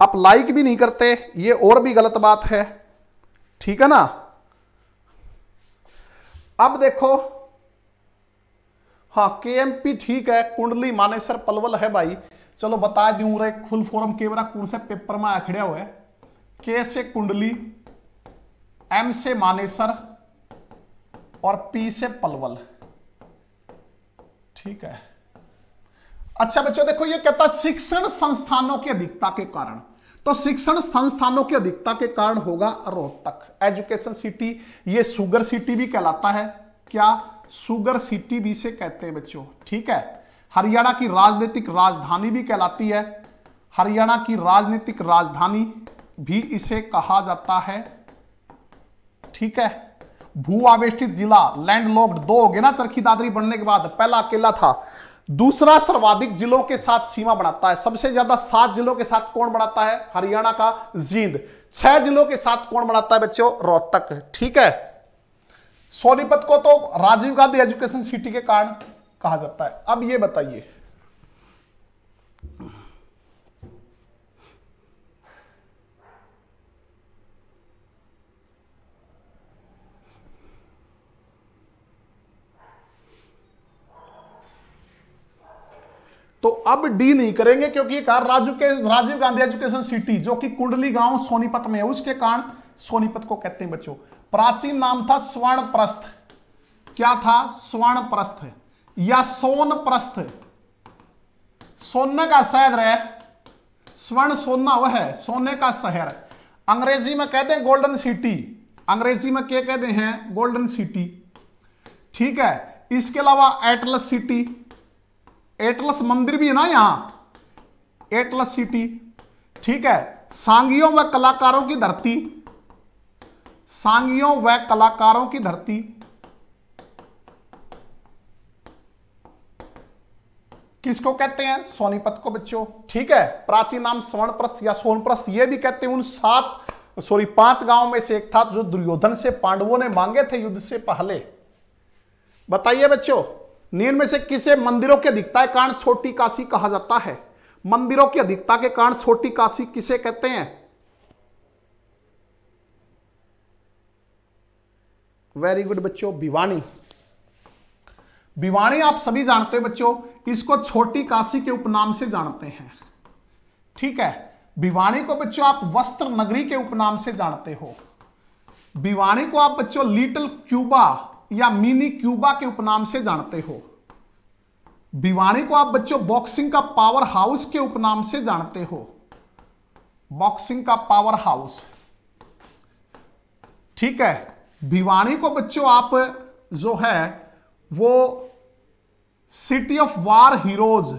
आप लाइक भी नहीं करते ये और भी गलत बात है ठीक है ना अब देखो हाँ के ठीक है कुंडली मानेसर पलवल है भाई चलो बता दूं रे फुल फॉर्म केवरा कौन से पेपर में आखड़े हुए के से कुंडली एम से मानेसर और पी से पलवल ठीक है अच्छा बच्चों देखो ये कहता शिक्षण संस्थानों की अधिकता के कारण तो शिक्षण संस्थानों की अधिकता के कारण होगा रोहतक एजुकेशन सिटी ये सुगर सिटी भी कहलाता है क्या सुगर सिटी भी से कहते हैं बच्चों ठीक है हरियाणा की राजनीतिक राजधानी भी कहलाती है हरियाणा की राजनीतिक राजधानी भी इसे कहा जाता है ठीक है भू आवेष्टित जिला लैंडलॉक्ड दो हो गए ना चरखी दादरी बनने के बाद पहला अकेला था दूसरा सर्वाधिक जिलों के साथ सीमा बढ़ाता है सबसे ज्यादा सात जिलों के साथ कौन बढ़ाता है हरियाणा का जींद छह जिलों के साथ कौन बढ़ाता है बच्चों रोहतक ठीक है सोनीपत को तो राजीव गांधी एजुकेशन सिटी के कारण कहा जाता है अब ये बताइए तो अब डी नहीं करेंगे क्योंकि ये कार राजू के राजीव गांधी एजुकेशन सिटी जो कि कुंडली गांव सोनीपत में है उसके कारण सोनीपत को कहते हैं बच्चों प्राचीन नाम था स्वर्ण प्रस्थ क्या था स्वर्ण प्रस्थ या सोन प्रस्थ सोने का शहर है स्वर्ण सोना वह है सोने का शहर अंग्रेजी में कहते हैं गोल्डन सिटी अंग्रेजी में क्या कहते हैं गोल्डन सिटी ठीक है इसके अलावा एटलस सिटी एटलस मंदिर भी है ना यहां एटलस सिटी ठीक है सांगियों व कलाकारों की धरती सांगियों व कलाकारों की धरती किसको कहते हैं सोनीपत को बच्चों ठीक है प्राचीन नाम स्वर्णप्रस्थ या सोनप्रस्थ ये भी कहते हैं उन सात सॉरी पांच गांव में से एक था जो दुर्योधन से पांडवों ने मांगे थे युद्ध से पहले बताइए बच्चों निम्न में से किसे मंदिरों की अधिकता के कारण छोटी काशी कहा जाता है मंदिरों की अधिकता के कारण छोटी काशी किसे कहते हैं वेरी गुड बच्चों भिवानी भिवानी आप सभी जानते हैं बच्चों इसको छोटी काशी के उपनाम से जानते हैं ठीक है भिवानी को बच्चों आप वस्त्र नगरी के उपनाम से जानते हो भिवानी को आप बच्चों लिटिल क्यूबा या मिनी क्यूबा के उपनाम से जानते हो भिवाणी को आप बच्चों बॉक्सिंग का पावर हाउस के उपनाम से जानते हो बॉक्सिंग का पावर हाउस ठीक है भिवाणी को बच्चों आप जो है वो city of war heroes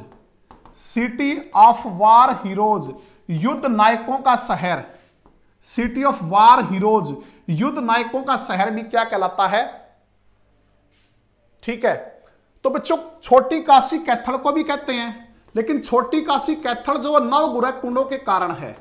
city of war heroes युद्ध नायकों का शहर सिटी ऑफ वार हीरोज युद्ध नायकों का शहर भी क्या कहलाता है ठीक है तो बच्चों छोटी काशी कैथड़ को भी कहते हैं लेकिन छोटी काशी कैथड़ जो है नव ग्रह कुंडों के कारण है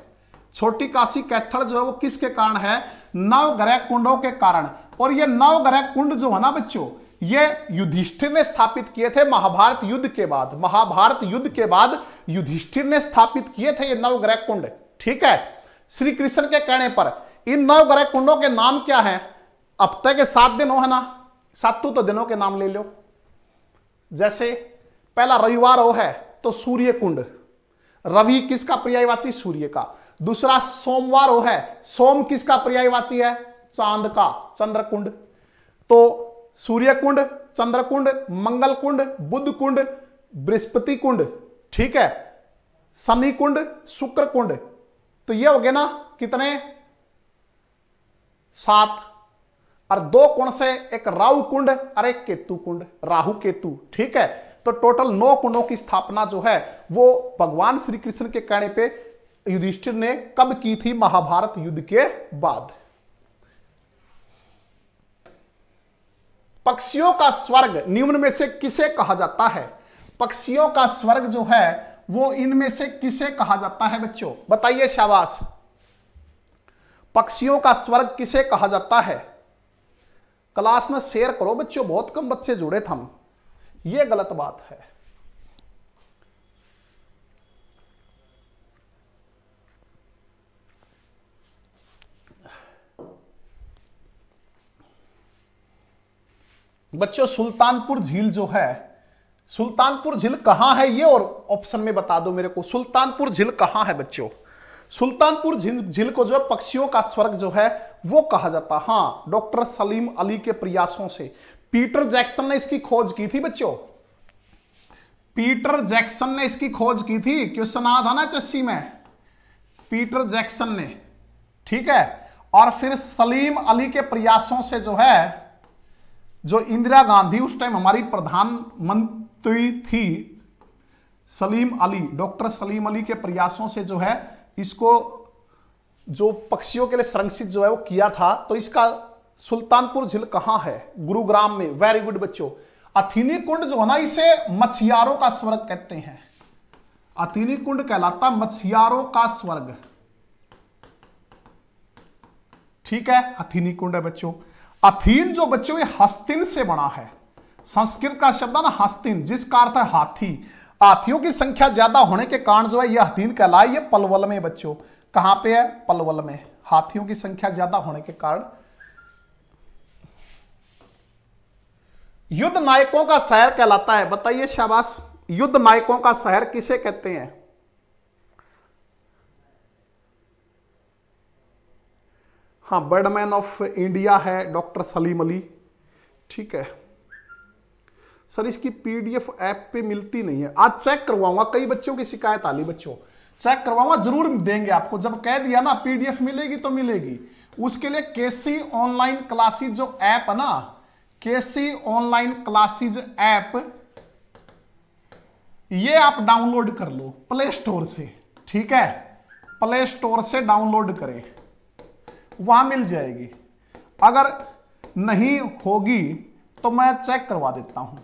छोटी काशी कैथड़ जो है वो किसके कारण है नव ग्रह कुंडों के कारण और ये नव ग्रह कुंड जो है ना बच्चों ये युधिष्ठिर ने स्थापित किए थे महाभारत युद्ध के बाद महाभारत युद्ध के बाद युधिष्ठिर ने स्थापित किए थे ये नवग्रह कुंड ठीक है श्री कृष्ण के कहने पर इन नवग्रह कुंडों के नाम क्या है अब तक के सात दिन हो है ना सातु तो दिनों के नाम ले लो जैसे पहला रविवार हो है तो सूर्य कुंड रवि किसका पर्यायवाची सूर्य का दूसरा सोमवार हो है सोम किसका पर्यायवाची है चांद का चंद्र कुंड तो सूर्य कुंड चंद्र कुंड मंगल कुंड बुद्ध कुंड बृहस्पति कुंड ठीक है शनि कुंड शुक्र कुंड तो ये हो गए ना कितने सात और दो कुंड से एक राहु कुंड और एक केतु कुंड राहु केतु ठीक है तो टोटल नौ कुंडों की स्थापना जो है वो भगवान श्री कृष्ण के कहने पे युधिष्ठिर ने कब की थी महाभारत युद्ध के बाद पक्षियों का स्वर्ग निम्न में से किसे कहा जाता है पक्षियों का स्वर्ग जो है वो इनमें से किसे कहा जाता है बच्चों बताइए शाबाश पक्षियों का स्वर्ग किसे कहा जाता है क्लास में शेयर करो बच्चों बहुत कम बच्चे जुड़े थम ये गलत बात है बच्चों सुल्तानपुर झील जो है सुल्तानपुर झील कहां है ये और ऑप्शन में बता दो मेरे को सुल्तानपुर झील कहां है बच्चों सुल्तानपुर झील को जो है पक्षियों का स्वर्ग जो है वो कहा जाता हाँ डॉक्टर सलीम अली के प्रयासों से पीटर जैक्सन ने इसकी खोज की थी बच्चों पीटर जैक्सन ने इसकी खोज की थी क्वेश्चन आ था ना चस्सी में पीटर जैक्सन ने ठीक है और फिर सलीम अली के प्रयासों से जो है जो इंदिरा गांधी उस टाइम हमारी प्रधानमंत्री थी सलीम अली डॉक्टर सलीम अली के प्रयासों से जो है इसको जो पक्षियों के लिए संरक्षित जो है वो किया था तो इसका सुल्तानपुर झील कहाँ है गुरुग्राम में वेरी गुड बच्चों अथीनी कुंड जो है ना इसे मछियारों का स्वर्ग कहते हैं अथीनी कुंड कहलाता मछियारों का स्वर्ग ठीक है अथीनी कुंड है बच्चों अथीन जो बच्चों ये हस्तिन से बना है संस्कृत का शब्द ना हस्तिन जिसका अर्थ है हाथी हाथियों की संख्या ज्यादा होने के कारण जो है यह हथीन कहलाए है पलवल में बच्चों कहां पे है पलवल में हाथियों की संख्या ज्यादा होने के कारण युद्ध नायकों का शहर कहलाता है बताइए शाबाश युद्ध नायकों का शहर किसे कहते हैं हाँ बर्डमैन ऑफ इंडिया है डॉक्टर सलीम अली ठीक है सर इसकी पीडीएफ ऐप पे मिलती नहीं है आज चेक करवाऊंगा कई बच्चों की शिकायत आ बच्चों चेक करवाऊंगा जरूर देंगे आपको जब कह दिया ना पीडीएफ मिलेगी तो मिलेगी उसके लिए केसी ऑनलाइन क्लासेज जो ऐप है ना केसी ऑनलाइन क्लासेज ऐप ये आप डाउनलोड कर लो प्ले स्टोर से ठीक है प्ले स्टोर से डाउनलोड करें वहां मिल जाएगी अगर नहीं होगी तो मैं चेक करवा देता हूं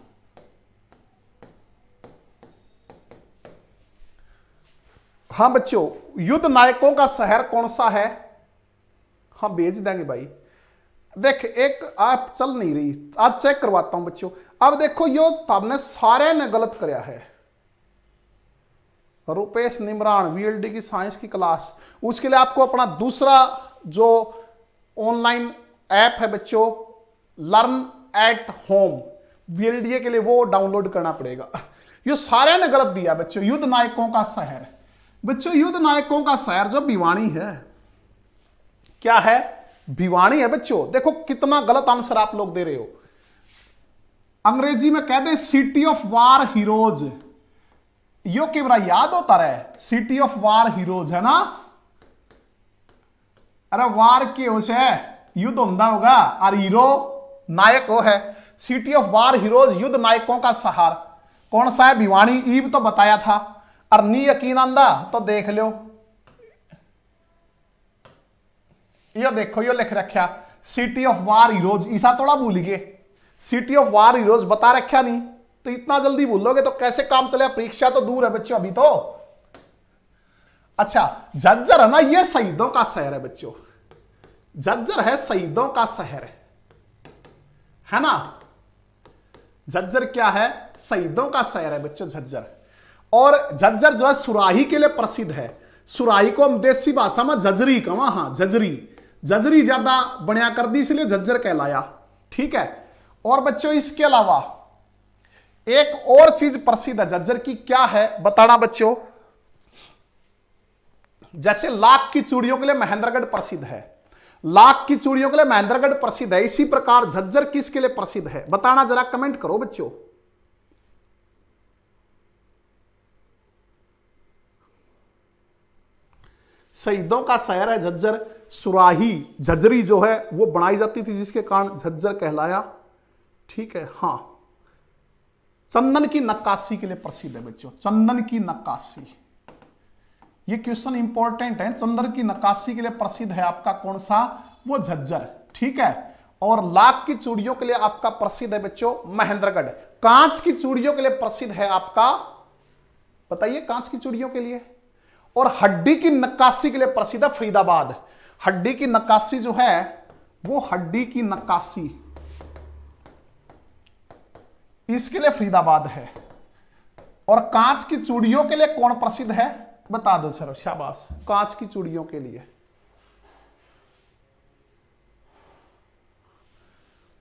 हाँ बच्चों युद्ध नायकों का शहर कौन सा है हाँ भेज देंगे भाई देख एक आप चल नहीं रही आज चेक करवाता हूं बच्चों अब देखो यो तबने सारे ने गलत कराया है रुपेश निमरान वीएलडी की साइंस की क्लास उसके लिए आपको अपना दूसरा जो ऑनलाइन ऐप है बच्चों लर्न एट होम वीएलडीए के लिए वो डाउनलोड करना पड़ेगा ये सारे ने गलत दिया बच्चों युद्ध नायकों का शहर बच्चों युद्ध नायकों का शहर जो भिवाणी है क्या है भिवाणी है बच्चों देखो कितना गलत आंसर आप लोग दे रहे हो अंग्रेजी में कहते हैं सिटी ऑफ वार हीरोज यो कैमरा याद होता रहे सिटी ऑफ वार हीरोज है ना अरे वार के हो से युद्ध होंदा होगा और हीरो नायक हो है सिटी ऑफ वार हीरोज युद्ध नायकों का सहार कौन सा है भिवाणी ईब तो बताया था और नहीं यकीन आंदा तो देख लियो यो देखो यो लिख रखा सिटी ऑफ वार हीरोज ईसा थोड़ा भूलिए सिटी ऑफ वार हीरोज बता रखा नहीं तो इतना जल्दी भूलोगे तो कैसे काम चले परीक्षा तो दूर है बच्चों अभी तो अच्छा झज्जर है ना ये शहीदों का शहर है बच्चों झज्जर है शहीदों का शहर है है ना झज्जर क्या है शहीदों का शहर है बच्चों झज्जर और झज्जर जो है सुराही के लिए प्रसिद्ध है सुराही को हम देसी भाषा में झजरी कहा हाँ झजरी झजरी ज्यादा बढ़िया कर दी इसलिए झज्जर कहलाया ठीक है और बच्चों इसके अलावा एक और चीज प्रसिद्ध है झज्जर की क्या है बताना बच्चों जैसे लाख की चूड़ियों के लिए महेंद्रगढ़ प्रसिद्ध है लाख की चूड़ियों के लिए महेंद्रगढ़ प्रसिद्ध है इसी प्रकार झज्जर किसके लिए प्रसिद्ध है बताना जरा कमेंट करो बच्चों शहीदों का शहर है झज्जर सुराही झज्जरी जो है वो बनाई जाती थी जिसके कारण झज्जर कहलाया ठीक है हाँ चंदन की नक्काशी के लिए प्रसिद्ध है बच्चों चंदन की नक्काशी ये क्वेश्चन इंपॉर्टेंट है चंदन की नक्काशी के लिए प्रसिद्ध है आपका कौन सा वो झज्जर ठीक है और लाख की चूड़ियों के लिए आपका प्रसिद्ध है बच्चों महेंद्रगढ़ कांच की चूड़ियों के लिए प्रसिद्ध है आपका बताइए कांच की चूड़ियों के लिए और हड्डी की नक्काशी के लिए प्रसिद्ध है फरीदाबाद हड्डी की नक्काशी जो है वो हड्डी की नक्काशी इसके लिए फरीदाबाद है और कांच की चूड़ियों के लिए कौन प्रसिद्ध है बता दो सर शाबाश कांच की चूड़ियों के लिए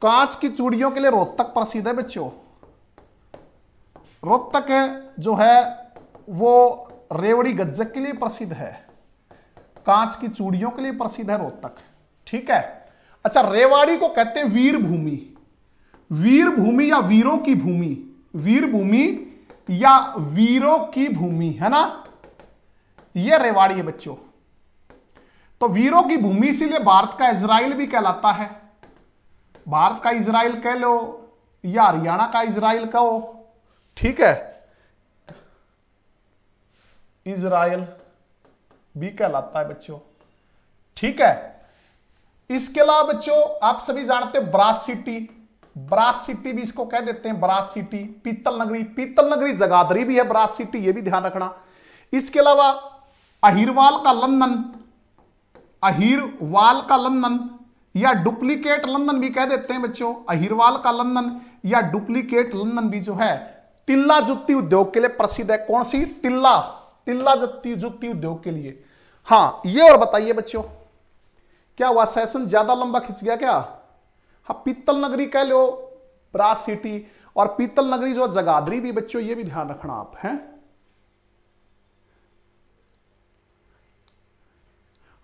कांच की चूड़ियों के लिए रोहतक प्रसिद्ध है बच्चों रोहतक जो है वो रेवड़ी गज्जक के लिए प्रसिद्ध है कांच की चूड़ियों के लिए प्रसिद्ध है रोहतक ठीक है अच्छा रेवाड़ी को कहते हैं वीर भूमि वीर भूमि या वीरों की भूमि वीर भूमि या वीरों की भूमि है ना यह रेवाड़ी है बच्चों तो वीरों की भूमि इसीलिए भारत का इजराइल भी कहलाता है भारत का इजराइल कह लो या हरियाणा का इजराइल कहो ठीक है इजराइल भी कहलाता है बच्चों ठीक है इसके अलावा बच्चों आप सभी जानते हैं ब्रास सिटी ब्रास सिटी भी इसको कह देते हैं ब्रास सिटी पीतल नगरी पीतल नगरी जगादरी भी है ब्रास सिटी ये भी ध्यान रखना इसके अलावा अहिरवाल का लंदन अहिरवाल का लंदन या डुप्लीकेट लंदन भी कह देते हैं बच्चों अहिरवाल का लंदन या डुप्लीकेट लंदन भी जो है तिल्ला जुत्ती उद्योग के लिए प्रसिद्ध है कौन सी तिल्ला टिल्ला जत्ती जुक्ति उद्योग के लिए हाँ ये और बताइए बच्चों क्या हुआ सेशन ज्यादा लंबा खिंच गया क्या हाँ पीतल नगरी कह लो ब्रास सिटी और पीतल नगरी जो जगाधरी भी बच्चों ये भी ध्यान रखना आप हैं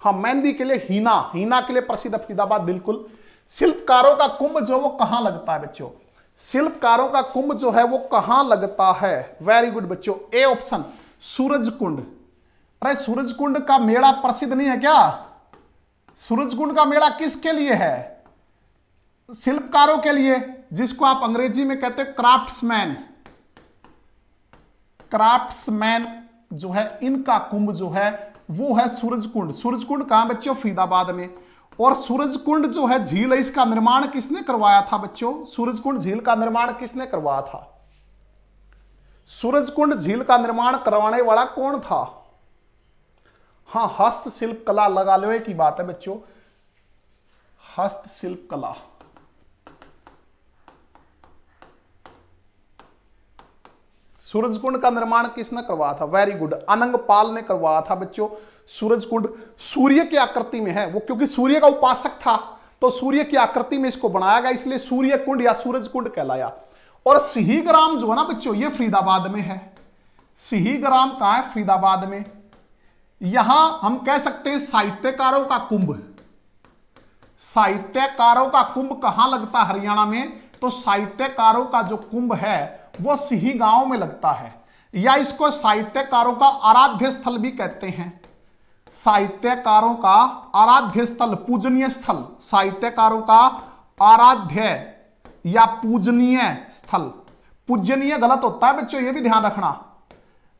हाँ मेहंदी के लिए हीना हीना के लिए प्रसिद्ध फरीदाबाद बिल्कुल शिल्पकारों का कुंभ जो वो कहां लगता है बच्चों शिल्पकारों का कुंभ जो है वो कहां लगता है वेरी गुड बच्चों ए ऑप्शन सूरज कुंड अरे सूरज कुंड का मेला प्रसिद्ध नहीं है क्या सूरज कुंड का मेला किसके लिए है शिल्पकारों के लिए जिसको आप अंग्रेजी में कहते हैं क्राफ्ट्समैन क्राफ्ट्समैन जो है इनका कुंभ जो है वो है सूरजकुंड सूरजकुंड कहा बच्चों फरीदाबाद में और सूरजकुंड जो है झील है इसका निर्माण किसने करवाया था बच्चों सूरजकुंड झील का निर्माण किसने करवाया था सूरजकुंड झील का निर्माण करवाने वाला कौन था हां हस्तशिल्प कला लगा लो की बात है बच्चों हस्तशिल्प कला सूरज कुंड का निर्माण किसने करवाया था वेरी गुड अनंग पाल ने करवाया था बच्चों कुंड सूर्य की आकृति में है वो क्योंकि सूर्य का उपासक था तो सूर्य की आकृति में इसको बनाया गया इसलिए सूर्य कुंड या सूरज कुंड कहलाया और सिही ग्राम जो है ना बच्चों ये फरीदाबाद में है सिही ग्राम कहा है फरीदाबाद में यहां हम कह सकते हैं साहित्यकारों का कुंभ साहित्यकारों का कुंभ कहां लगता है हरियाणा में तो साहित्यकारों का जो कुंभ है वो सिही गांव में लगता है या इसको साहित्यकारों का आराध्य स्थल भी कहते हैं साहित्यकारों का आराध्य स्थल पूजनीय स्थल साहित्यकारों का आराध्य या पूजनीय स्थल पूजनीय गलत होता है बच्चों ये भी ध्यान रखना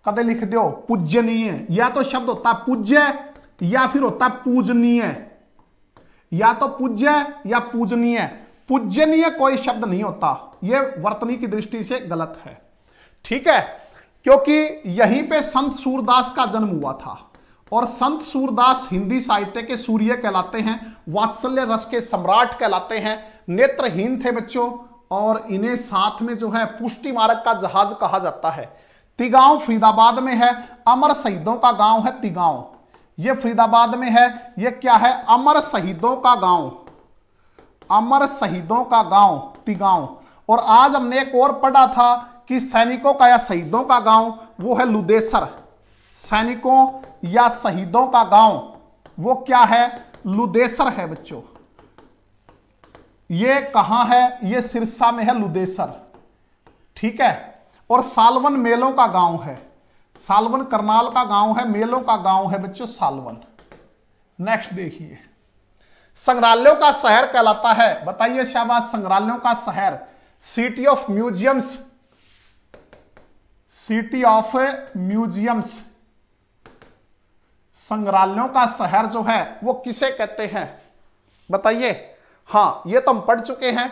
कदे लिख दो पूजनीय या तो शब्द होता है पूज्य या फिर होता है पूजनीय या तो पूज्य या पूजनीय पूजनीय कोई शब्द नहीं होता यह वर्तनी की दृष्टि से गलत है ठीक है क्योंकि यहीं पे संत सूरदास का जन्म हुआ था और संत सूरदास हिंदी साहित्य के सूर्य कहलाते हैं वात्सल्य रस के सम्राट कहलाते हैं नेत्रहीन थे बच्चों और इन्हें साथ में जो है पुष्टि मारक का जहाज कहा जाता है तिगांव फरीदाबाद में है अमर शहीदों का गांव है तिगांव ये फरीदाबाद में है ये क्या है अमर शहीदों का गांव अमर शहीदों का गांव तिगांव और आज हमने एक और पढ़ा था कि सैनिकों का या शहीदों का गांव वो है लुदेसर सैनिकों या शहीदों का गांव वो क्या है लुदेसर है बच्चों ये कहां है ये सिरसा में है लुदेसर ठीक है और सालवन मेलों का गांव है सालवन करनाल का गांव है मेलों का गांव है बच्चों सालवन नेक्स्ट देखिए संग्रहालयों का शहर कहलाता है बताइए शाहबाज संग्रहालयों का शहर city of museums city of museums संग्रहालयों का शहर जो है वो किसे कहते हैं बताइए हाँ ये तो हम पढ़ चुके हैं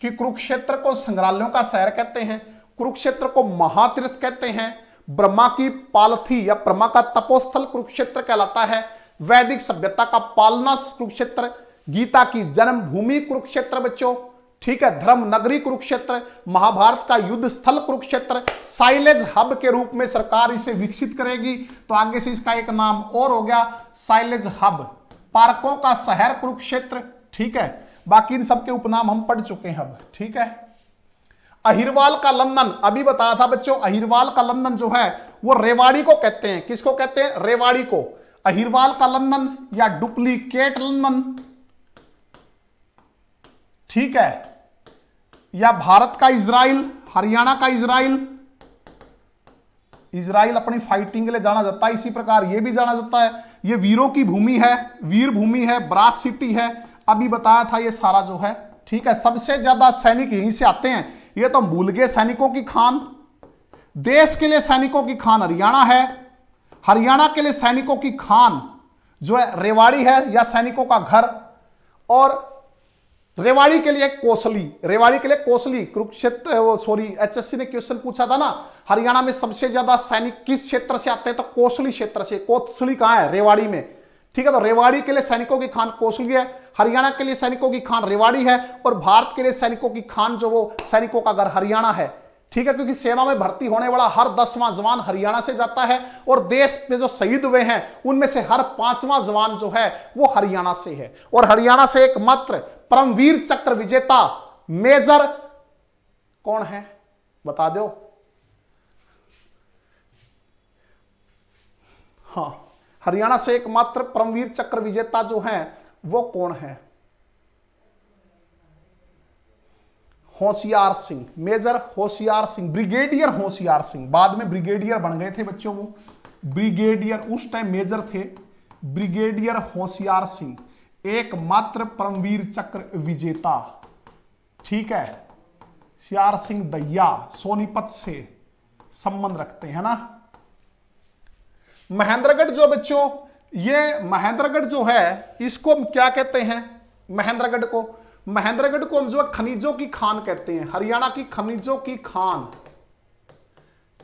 कि कुरुक्षेत्र को संग्रहालयों का शहर कहते हैं कुरुक्षेत्र को महातीर्थ कहते हैं ब्रह्मा की पालथी या ब्रह्मा का तपोस्थल कुरुक्षेत्र कहलाता है वैदिक सभ्यता का पालना कुरुक्षेत्र गीता की जन्मभूमि कुरुक्षेत्र बच्चों ठीक है धर्म नगरी कुरुक्षेत्र महाभारत का युद्ध स्थल कुरुक्षेत्र साइलेज हब के रूप में सरकार इसे विकसित करेगी तो आगे से इसका एक नाम और हो गया साइलेज हब पार्कों का शहर कुरुक्षेत्र ठीक है बाकी इन सबके उपनाम हम पढ़ चुके हैं अब ठीक है अहिरवाल का लंदन अभी बताया था बच्चों अहिरवाल का लंदन जो है वो रेवाड़ी को कहते हैं किसको कहते हैं रेवाड़ी को अहिरवाल का लंदन या डुप्लीकेट लंदन ठीक है या भारत का इसराइल हरियाणा का इसराइल इसराइल अपनी फाइटिंग के लिए जाना जाता है इसी प्रकार यह भी जाना जाता है ये वीरों की भूमि है वीर भूमि है ब्रास सिटी है अभी बताया था ये सारा जो है ठीक है सबसे ज्यादा सैनिक यहीं से आते हैं ये तो भूल गए सैनिकों की खान देश के लिए सैनिकों की खान हरियाणा है हरियाणा के लिए सैनिकों की खान जो है रेवाड़ी है या सैनिकों का घर और रेवाड़ी के लिए कोसली रेवाड़ी के लिए कोसली कुरुक्षेत्र सॉरी एचएससी ने क्वेश्चन पूछा था ना हरियाणा में सबसे ज्यादा सैनिक किस क्षेत्र से आते हैं तो कोसली क्षेत्र से कोसली कहां है रेवाड़ी में ठीक है तो रेवाड़ी के लिए सैनिकों की खान कोसली है हरियाणा के लिए सैनिकों की खान रेवाड़ी है और भारत के लिए सैनिकों की खान जो वो सैनिकों का घर हरियाणा है ठीक है क्योंकि सेना में भर्ती होने वाला हर दसवां जवान हरियाणा से जाता है और देश में जो शहीद हुए हैं उनमें से हर पांचवां जवान जो है वो हरियाणा से है और हरियाणा से एकमात्र परमवीर चक्र विजेता मेजर कौन है बता दो हाँ हरियाणा से एकमात्र परमवीर चक्र विजेता जो हैं वो कौन है होशियार सिंह मेजर होशियार सिंह ब्रिगेडियर होशियार सिंह बाद में ब्रिगेडियर बन गए थे बच्चों को ब्रिगेडियर उस टाइम मेजर थे ब्रिगेडियर होशियार सिंह एकमात्र परमवीर चक्र विजेता ठीक है सियार सिंह दैया सोनीपत से संबंध रखते हैं ना महेंद्रगढ़ जो बच्चों ये महेंद्रगढ़ जो है इसको हम क्या कहते हैं महेंद्रगढ़ को महेंद्रगढ़ को हम जो खनिजों की खान कहते हैं हरियाणा की खनिजों की खान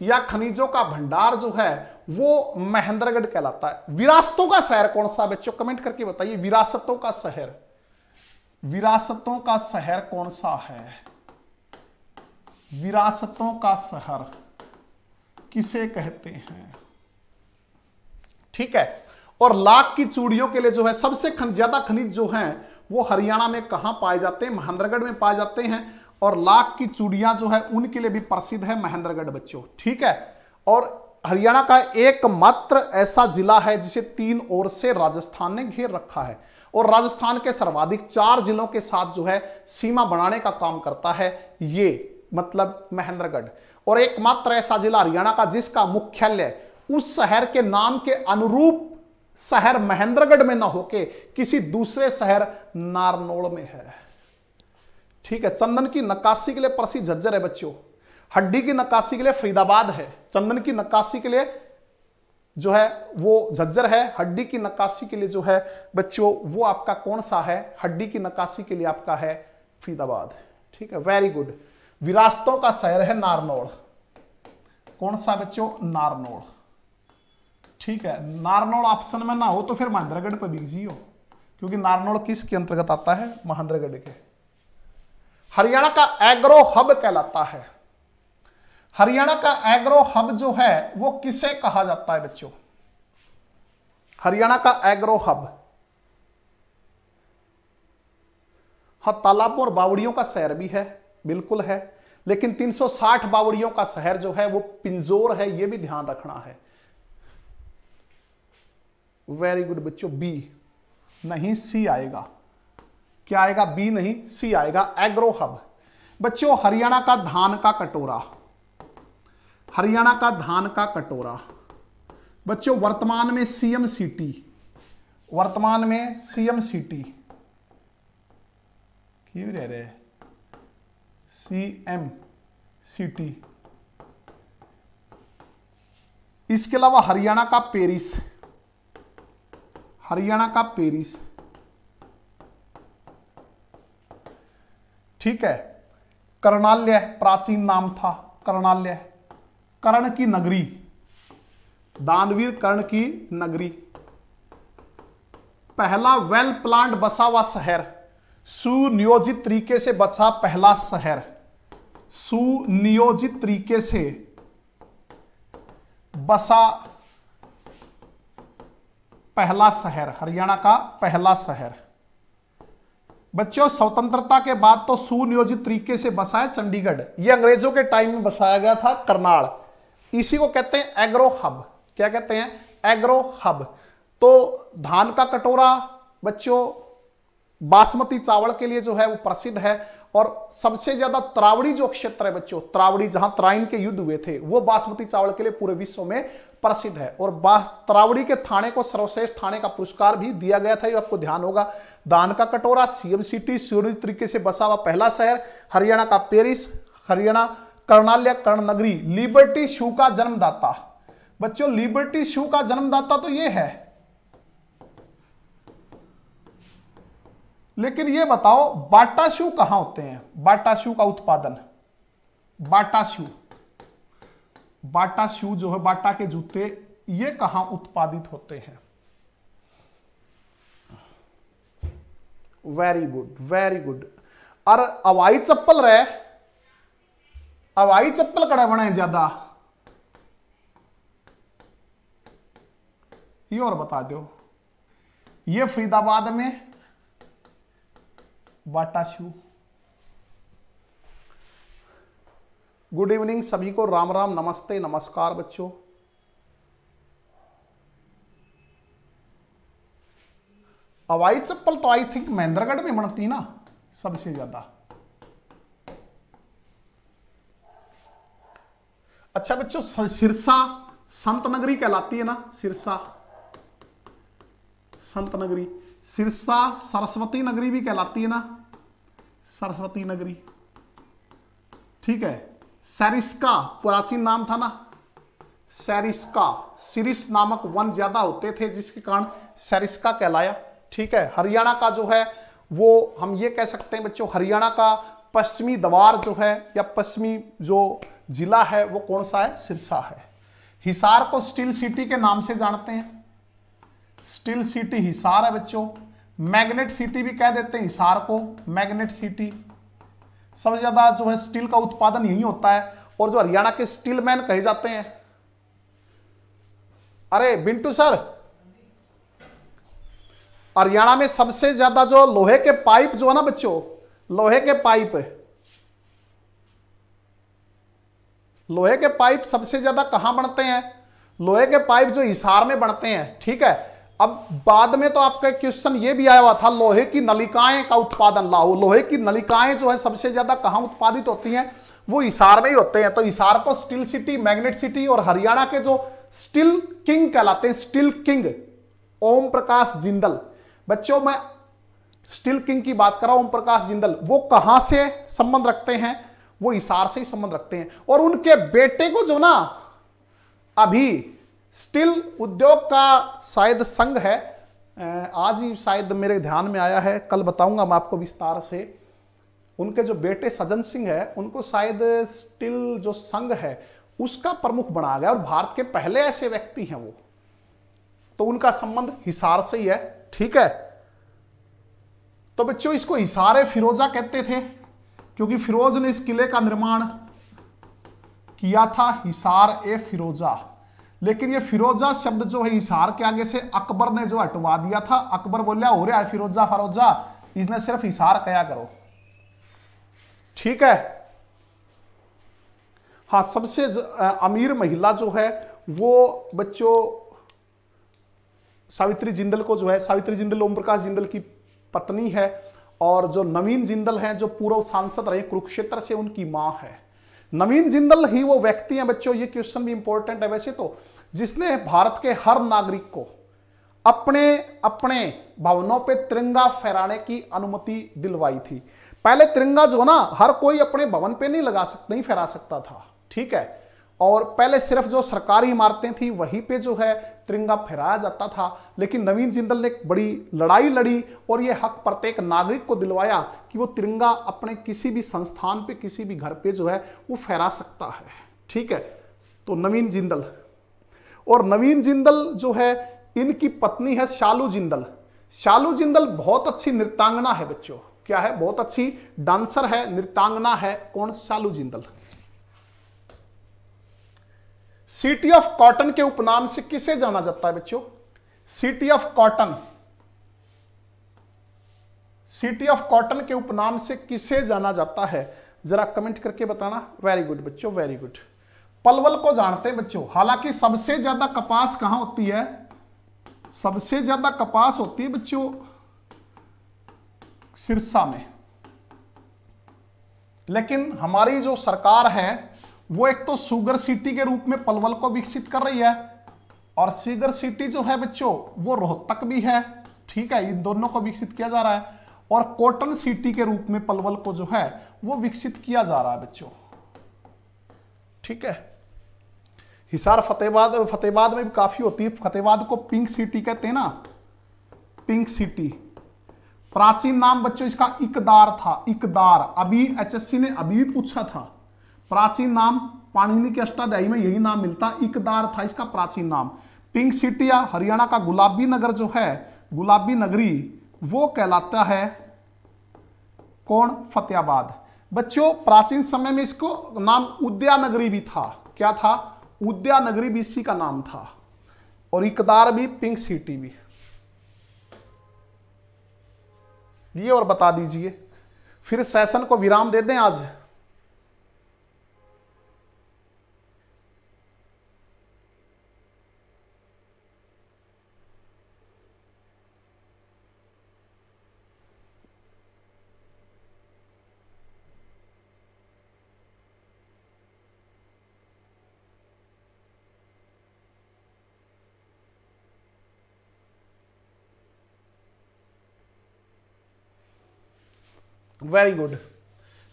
या खनिजों का भंडार जो है वो महेंद्रगढ़ कहलाता है विरासतों का शहर कौन सा बच्चों कमेंट करके बताइए विरासतों का शहर विरासतों का शहर कौन सा है विरासतों का शहर किसे कहते हैं ठीक है और लाख की चूड़ियों के लिए जो है सबसे खन, ज्यादा खनिज जो है वो हरियाणा में कहा पाए जाते हैं महेंद्रगढ़ में पाए जाते हैं और लाख की चूड़िया जो है उनके लिए भी प्रसिद्ध है महेंद्रगढ़ बच्चों ठीक है और हरियाणा का एकमात्र ऐसा जिला है जिसे तीन ओर से राजस्थान ने घेर रखा है और राजस्थान के सर्वाधिक चार जिलों के साथ जो है सीमा बनाने का काम करता है ये मतलब महेंद्रगढ़ और एकमात्र ऐसा जिला हरियाणा का जिसका मुख्यालय उस शहर के नाम के अनुरूप शहर महेंद्रगढ़ में ना होके किसी दूसरे शहर नारनोड़ में है ठीक है चंदन की नक्काशी के लिए प्रसिद्ध झज्जर है बच्चों हड्डी की नक्काशी के लिए फरीदाबाद है चंदन की नक्काशी के लिए जो है वो झज्जर है हड्डी की नक्काशी के लिए जो है बच्चों वो आपका कौन सा है हड्डी की नक्काशी के लिए आपका है फरीदाबाद ठीक है वेरी गुड विरासतों का शहर है नारनौड़ कौन सा बच्चों नारनौड़ ठीक है नारनौल ऑप्शन में ना हो तो फिर महेंद्रगढ़ पर जी हो क्योंकि नारनौल किसके अंतर्गत आता है महेंद्रगढ़ के हरियाणा का एग्रो हब कहलाता है हरियाणा का एग्रो हब जो है वो किसे कहा जाता है बच्चों हरियाणा का एग्रो हब हाँ तालाबों और बावड़ियों का शहर भी है बिल्कुल है लेकिन 360 बावड़ियों का शहर जो है वो पिंजोर है ये भी ध्यान रखना है वेरी गुड बच्चों बी नहीं सी आएगा क्या आएगा बी नहीं सी आएगा एग्रो हब बच्चों हरियाणा का धान का कटोरा हरियाणा का धान का कटोरा बच्चों वर्तमान में सीएम सिटी वर्तमान में सीएम सिटी रह रहे सीएम सिटी इसके अलावा हरियाणा का पेरिस हरियाणा का पेरिस ठीक है कर्णालय प्राचीन नाम था कर्णालय कर्ण की नगरी दानवीर कर्ण की नगरी पहला वेल प्लांट बसा हुआ शहर सुनियोजित तरीके से बसा पहला शहर सुनियोजित तरीके से बसा पहला शहर हरियाणा का पहला शहर बच्चों स्वतंत्रता के बाद तो सुनियोजित तरीके से बसा है चंडीगढ़ ये अंग्रेजों के टाइम में बसाया गया था करनाल इसी को कहते हैं एग्रो हब क्या कहते हैं एग्रो हब तो धान का कटोरा बच्चों बासमती चावल के लिए जो है वो प्रसिद्ध है और सबसे ज्यादा त्रावड़ी जो क्षेत्र है बच्चों त्रावड़ी जहां त्राइन के युद्ध हुए थे वो बासमती चावल के लिए पूरे विश्व में प्रसिद्ध है और त्रावड़ी के थाने को सर्वश्रेष्ठ थाने का पुरस्कार भी दिया गया था ये आपको ध्यान होगा दान का कटोरा सीएम सिटी सूर्य तरीके से बसा हुआ पहला शहर हरियाणा का पेरिस हरियाणा कर्णालय कर्ण नगरी लिबर्टी शू का जन्मदाता बच्चों लिबर्टी शू का जन्मदाता तो ये है लेकिन ये बताओ बाटा कहां होते हैं बाटाश्यू का उत्पादन बाटा बाटाश्यू बाटा जो है बाटा के जूते ये कहां उत्पादित होते हैं वेरी गुड वेरी गुड और अवाई चप्पल रहे अवाई चप्पल कड़े बने ज्यादा ये और बता दो ये फरीदाबाद में वाटाशु गुड इवनिंग सभी को राम राम नमस्ते नमस्कार बच्चों हवाई चप्पल तो आई थिंक महेंद्रगढ़ में बनती ना सबसे ज्यादा अच्छा बच्चों सिरसा संत नगरी कहलाती है ना सिरसा संत नगरी सिरसा सरस्वती नगरी भी कहलाती है ना सरस्वती नगरी ठीक है सैरिस्का प्राचीन नाम था ना सैरिस्का सिरिस नामक वन ज्यादा होते थे जिसके कारण सैरिस्का कहलाया ठीक है हरियाणा का जो है वो हम ये कह सकते हैं बच्चों हरियाणा का पश्चिमी दवार जो है या पश्चिमी जो जिला है वो कौन सा है सिरसा है हिसार को स्टील सिटी के नाम से जानते हैं स्टील सिटी हिसार है बच्चों मैग्नेट सिटी भी कह देते हैं हिसार को मैग्नेट सिटी सबसे ज्यादा जो है स्टील का उत्पादन यही होता है और जो हरियाणा के स्टील मैन कहे जाते हैं अरे बिंटू सर हरियाणा में सबसे ज्यादा जो लोहे के पाइप जो है ना बच्चों लोहे के पाइप लोहे के पाइप सबसे ज्यादा कहां बनते हैं लोहे के पाइप जो हिसार में बनते हैं ठीक है अब बाद में तो आपका क्वेश्चन ये भी आया हुआ था लोहे की नलिकाएं का उत्पादन लाओ लोहे की नलिकाएं जो है सबसे ज्यादा कहां उत्पादित होती हैं वो हिसार में ही होते हैं तो हिसार को स्टील सिटी मैग्नेट सिटी और हरियाणा के जो स्टील किंग कहलाते हैं स्टील किंग ओम प्रकाश जिंदल बच्चों मैं स्टील किंग की बात कर रहा हूं ओम प्रकाश जिंदल वो कहां से संबंध रखते हैं वो हिसार से ही संबंध रखते हैं और उनके बेटे को जो ना अभी स्टिल उद्योग का शायद संघ है आज ही शायद मेरे ध्यान में आया है कल बताऊंगा मैं आपको विस्तार से उनके जो बेटे सजन सिंह है उनको शायद स्टिल जो संघ है उसका प्रमुख बना गया और भारत के पहले ऐसे व्यक्ति हैं वो तो उनका संबंध हिसार से ही है ठीक है तो बच्चों इसको हिसार फिरोजा कहते थे क्योंकि फिरोज ने इस किले का निर्माण किया था हिसार ए फिरोजा लेकिन ये फिरोजा शब्द जो है इशार के आगे से अकबर ने जो हटवा दिया था अकबर बोलिया हो रहा है फिरोजा फरोजा इसने सिर्फ इशार कया करो ठीक है हाँ सबसे अमीर महिला जो है वो बच्चों सावित्री जिंदल को जो है सावित्री जिंदल ओम प्रकाश जिंदल की पत्नी है और जो नवीन जिंदल हैं जो पूर्व सांसद रहे कुरुक्षेत्र से उनकी मां है नवीन जिंदल ही वो व्यक्ति हैं बच्चों ये क्वेश्चन भी इंपॉर्टेंट है वैसे तो जिसने भारत के हर नागरिक को अपने अपने भवनों पे तिरंगा फहराने की अनुमति दिलवाई थी पहले तिरंगा जो ना हर कोई अपने भवन पे नहीं लगा सकता नहीं फहरा सकता था ठीक है और पहले सिर्फ जो सरकारी इमारतें थी वहीं पे जो है तिरंगा फहराया जाता था लेकिन नवीन जिंदल ने एक बड़ी लड़ाई लड़ी और ये हक प्रत्येक नागरिक को दिलवाया कि वो तिरंगा अपने किसी भी संस्थान पे किसी भी घर पे जो है वो फहरा सकता है ठीक है तो नवीन जिंदल और नवीन जिंदल जो है इनकी पत्नी है शालू जिंदल शालू जिंदल बहुत अच्छी नृत्यांगना है बच्चों क्या है बहुत अच्छी डांसर है नृत्यांगना है कौन Shalu Jindal city of cotton के उपनाम से किसे जाना जाता है बच्चों city of cotton city of cotton के उपनाम से किसे जाना जाता है जरा कमेंट करके बताना वेरी गुड बच्चों वेरी गुड पलवल को जानते हैं बच्चों हालांकि सबसे ज्यादा कपास कहां होती है सबसे ज्यादा कपास होती है बच्चों सिरसा में लेकिन हमारी जो सरकार है वो एक तो सुगर सिटी के रूप में पलवल को विकसित कर रही है और सीगर सिटी जो है बच्चों वो रोहतक भी है ठीक है इन दोनों को विकसित किया जा रहा है और कॉटन सिटी के रूप में पलवल को जो है वो विकसित किया जा रहा है बच्चों ठीक है हिसार फतेहबाद फतेहबाद में भी काफ़ी होती है फतेहबाद को पिंक सिटी कहते हैं ना पिंक सिटी प्राचीन नाम बच्चों इसका इकदार था इकदार अभी एचएससी ने अभी भी पूछा था प्राचीन नाम पाणिनि के अष्टाध्यायी में यही नाम मिलता इकदार था इसका प्राचीन नाम पिंक सिटी या हरियाणा का गुलाबी नगर जो है गुलाबी नगरी वो कहलाता है कौन फतेहाबाद बच्चों प्राचीन समय में इसको नाम उद्यानगरी भी था क्या था उद्यानगरी भी इसी का नाम था और इकदार भी पिंक सिटी भी ये और बता दीजिए फिर सेशन को विराम दे दें आज वेरी गुड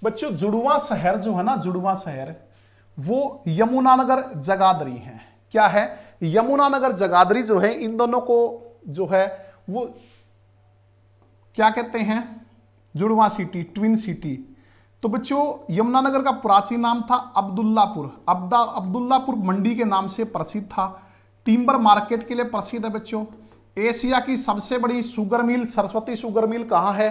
बच्चों जुड़वा शहर जो है ना जुड़वा शहर वो यमुनानगर जगादरी है क्या है यमुनानगर जगादरी जो है इन दोनों को जो है वो क्या कहते हैं जुड़वा सिटी ट्विन सिटी तो बच्चों यमुनानगर का प्राचीन नाम था अब्दुल्लापुर अब्दा अब्दुल्लापुर मंडी के नाम से प्रसिद्ध था टिम्बर मार्केट के लिए प्रसिद्ध है बच्चों एशिया की सबसे बड़ी sugar mill Saraswati sugar mill कहाँ है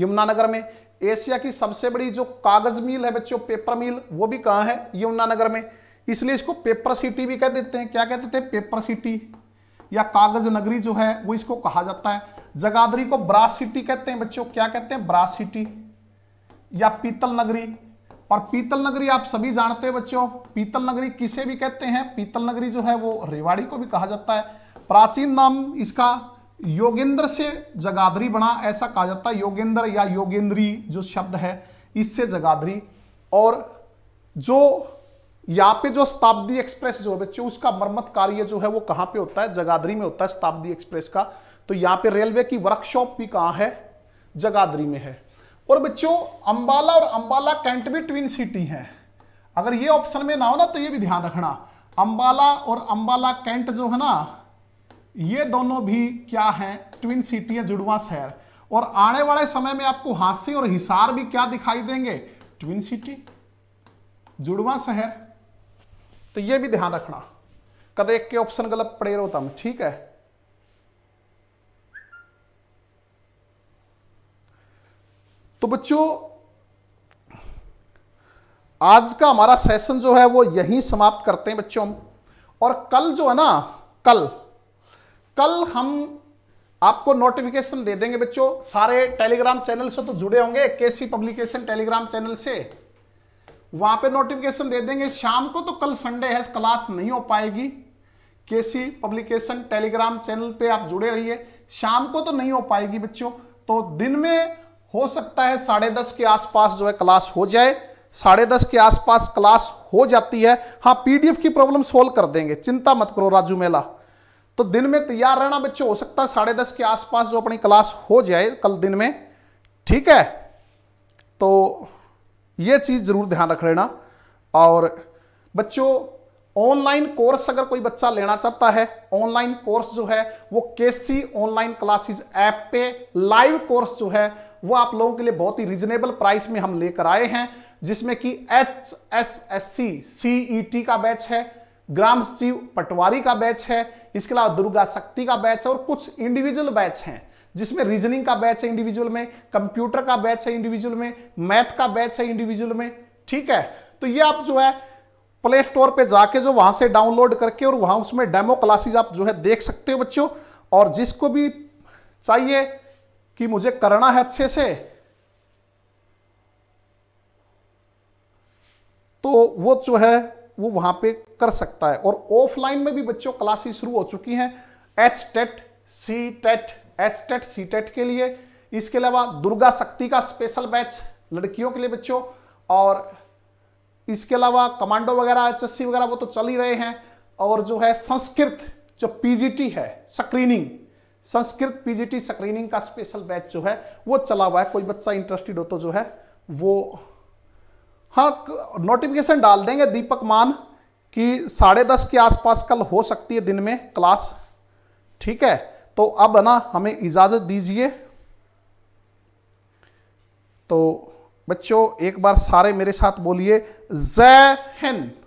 यमुनानगर में एशिया की सबसे बड़ी जो कागज मिल है बच्चों पेपर मिल वो भी कहाँ है यमुनानगर में इसलिए इसको पेपर सिटी भी कह देते हैं क्या कहते थे पेपर सिटी या कागज नगरी जो है वो इसको कहा जाता है जगाधरी को ब्रास सिटी कहते हैं बच्चों क्या कहते हैं ब्रास सिटी या पीतल नगरी और पीतल नगरी आप सभी जानते हैं बच्चों पीतल नगरी किसे भी कहते हैं पीतल नगरी जो है वो रेवाड़ी को भी कहा जाता है प्राचीन नाम इसका योगेंद्र से जगाधरी बना ऐसा कहा जाता है योगेंद्र या योगेंद्री जो शब्द है इससे जगाधरी और जो यहाँ पे जो शताब्दी एक्सप्रेस जो है बच्चे उसका मरम्मत कार्य जो है वो कहाँ पे होता है जगाधरी में होता है शताब्दी एक्सप्रेस का तो यहाँ पे रेलवे की वर्कशॉप भी कहाँ है जगाधरी में है और बच्चों अंबाला और अंबाला कैंट भी ट्विन सिटी है अगर ये ऑप्शन में ना हो ना तो ये भी ध्यान रखना अंबाला और अंबाला कैंट जो है ना ये दोनों भी क्या हैं ट्विन सिटी है जुड़वा शहर और आने वाले समय में आपको हासी और हिसार भी क्या दिखाई देंगे ट्विन सिटी जुड़वा शहर तो ये भी ध्यान रखना कद एक के ऑप्शन गलत पड़े रहो तम ठीक है तो बच्चों आज का हमारा सेशन जो है वो यहीं समाप्त करते हैं बच्चों और कल जो है ना कल कल हम आपको नोटिफिकेशन दे देंगे बच्चों सारे टेलीग्राम चैनल से तो जुड़े होंगे केसी पब्लिकेशन टेलीग्राम चैनल से वहां पे नोटिफिकेशन दे देंगे शाम को तो कल संडे है क्लास नहीं हो पाएगी केसी पब्लिकेशन टेलीग्राम चैनल पे आप जुड़े रहिए शाम को तो नहीं हो पाएगी बच्चों तो दिन में हो सकता है साढ़े दस के आसपास जो है क्लास हो जाए साढ़े दस के आसपास क्लास हो जाती है हाँ पीडीएफ की प्रॉब्लम सोल्व कर देंगे चिंता मत करो राजू मेला तो दिन में तैयार रहना बच्चों हो सकता है साढ़े दस के आसपास जो अपनी क्लास हो जाए कल दिन में ठीक है तो ये चीज़ ज़रूर ध्यान रख लेना और बच्चों ऑनलाइन कोर्स अगर कोई बच्चा लेना चाहता है ऑनलाइन कोर्स जो है वो केसी ऑनलाइन क्लासेस ऐप पे लाइव कोर्स जो है वो आप लोगों के लिए बहुत ही रिजनेबल प्राइस में हम लेकर आए हैं जिसमें कि H S S C C E T का बैच है ग्राम सचिव पटवारी का बैच है इसके अलावा दुर्गा शक्ति का बैच है और कुछ इंडिविजुअल बैच हैं जिसमें रीजनिंग का बैच है इंडिविजुअल में कंप्यूटर का बैच है इंडिविजुअल में मैथ का बैच है इंडिविजुअल में ठीक है तो ये आप जो है प्ले स्टोर पे जाके जो वहां से डाउनलोड करके और वहां उसमें डेमो क्लासेज आप जो है देख सकते हो बच्चों और जिसको भी चाहिए कि मुझे करना है अच्छे से तो वो जो है वो वहां पे कर सकता है और ऑफलाइन में भी बच्चों क्लासेस शुरू हो चुकी हैं H TET C TET H TET C TET के लिए इसके अलावा दुर्गा शक्ति का स्पेशल बैच लड़कियों के लिए बच्चों और इसके अलावा कमांडो वगैरह एच वगैरह वो तो चल ही रहे हैं और जो है संस्कृत जो पीजीटी है स्क्रीनिंग संस्कृत पीजीटी स्क्रीनिंग का स्पेशल बैच जो है वो चला हुआ है कोई बच्चा इंटरेस्टेड हो तो जो है वो हाँ नोटिफिकेशन डाल देंगे दीपक मान कि साढ़े दस के आसपास कल हो सकती है दिन में क्लास ठीक है तो अब ना हमें इजाज़त दीजिए तो बच्चों एक बार सारे मेरे साथ बोलिए जय हिंद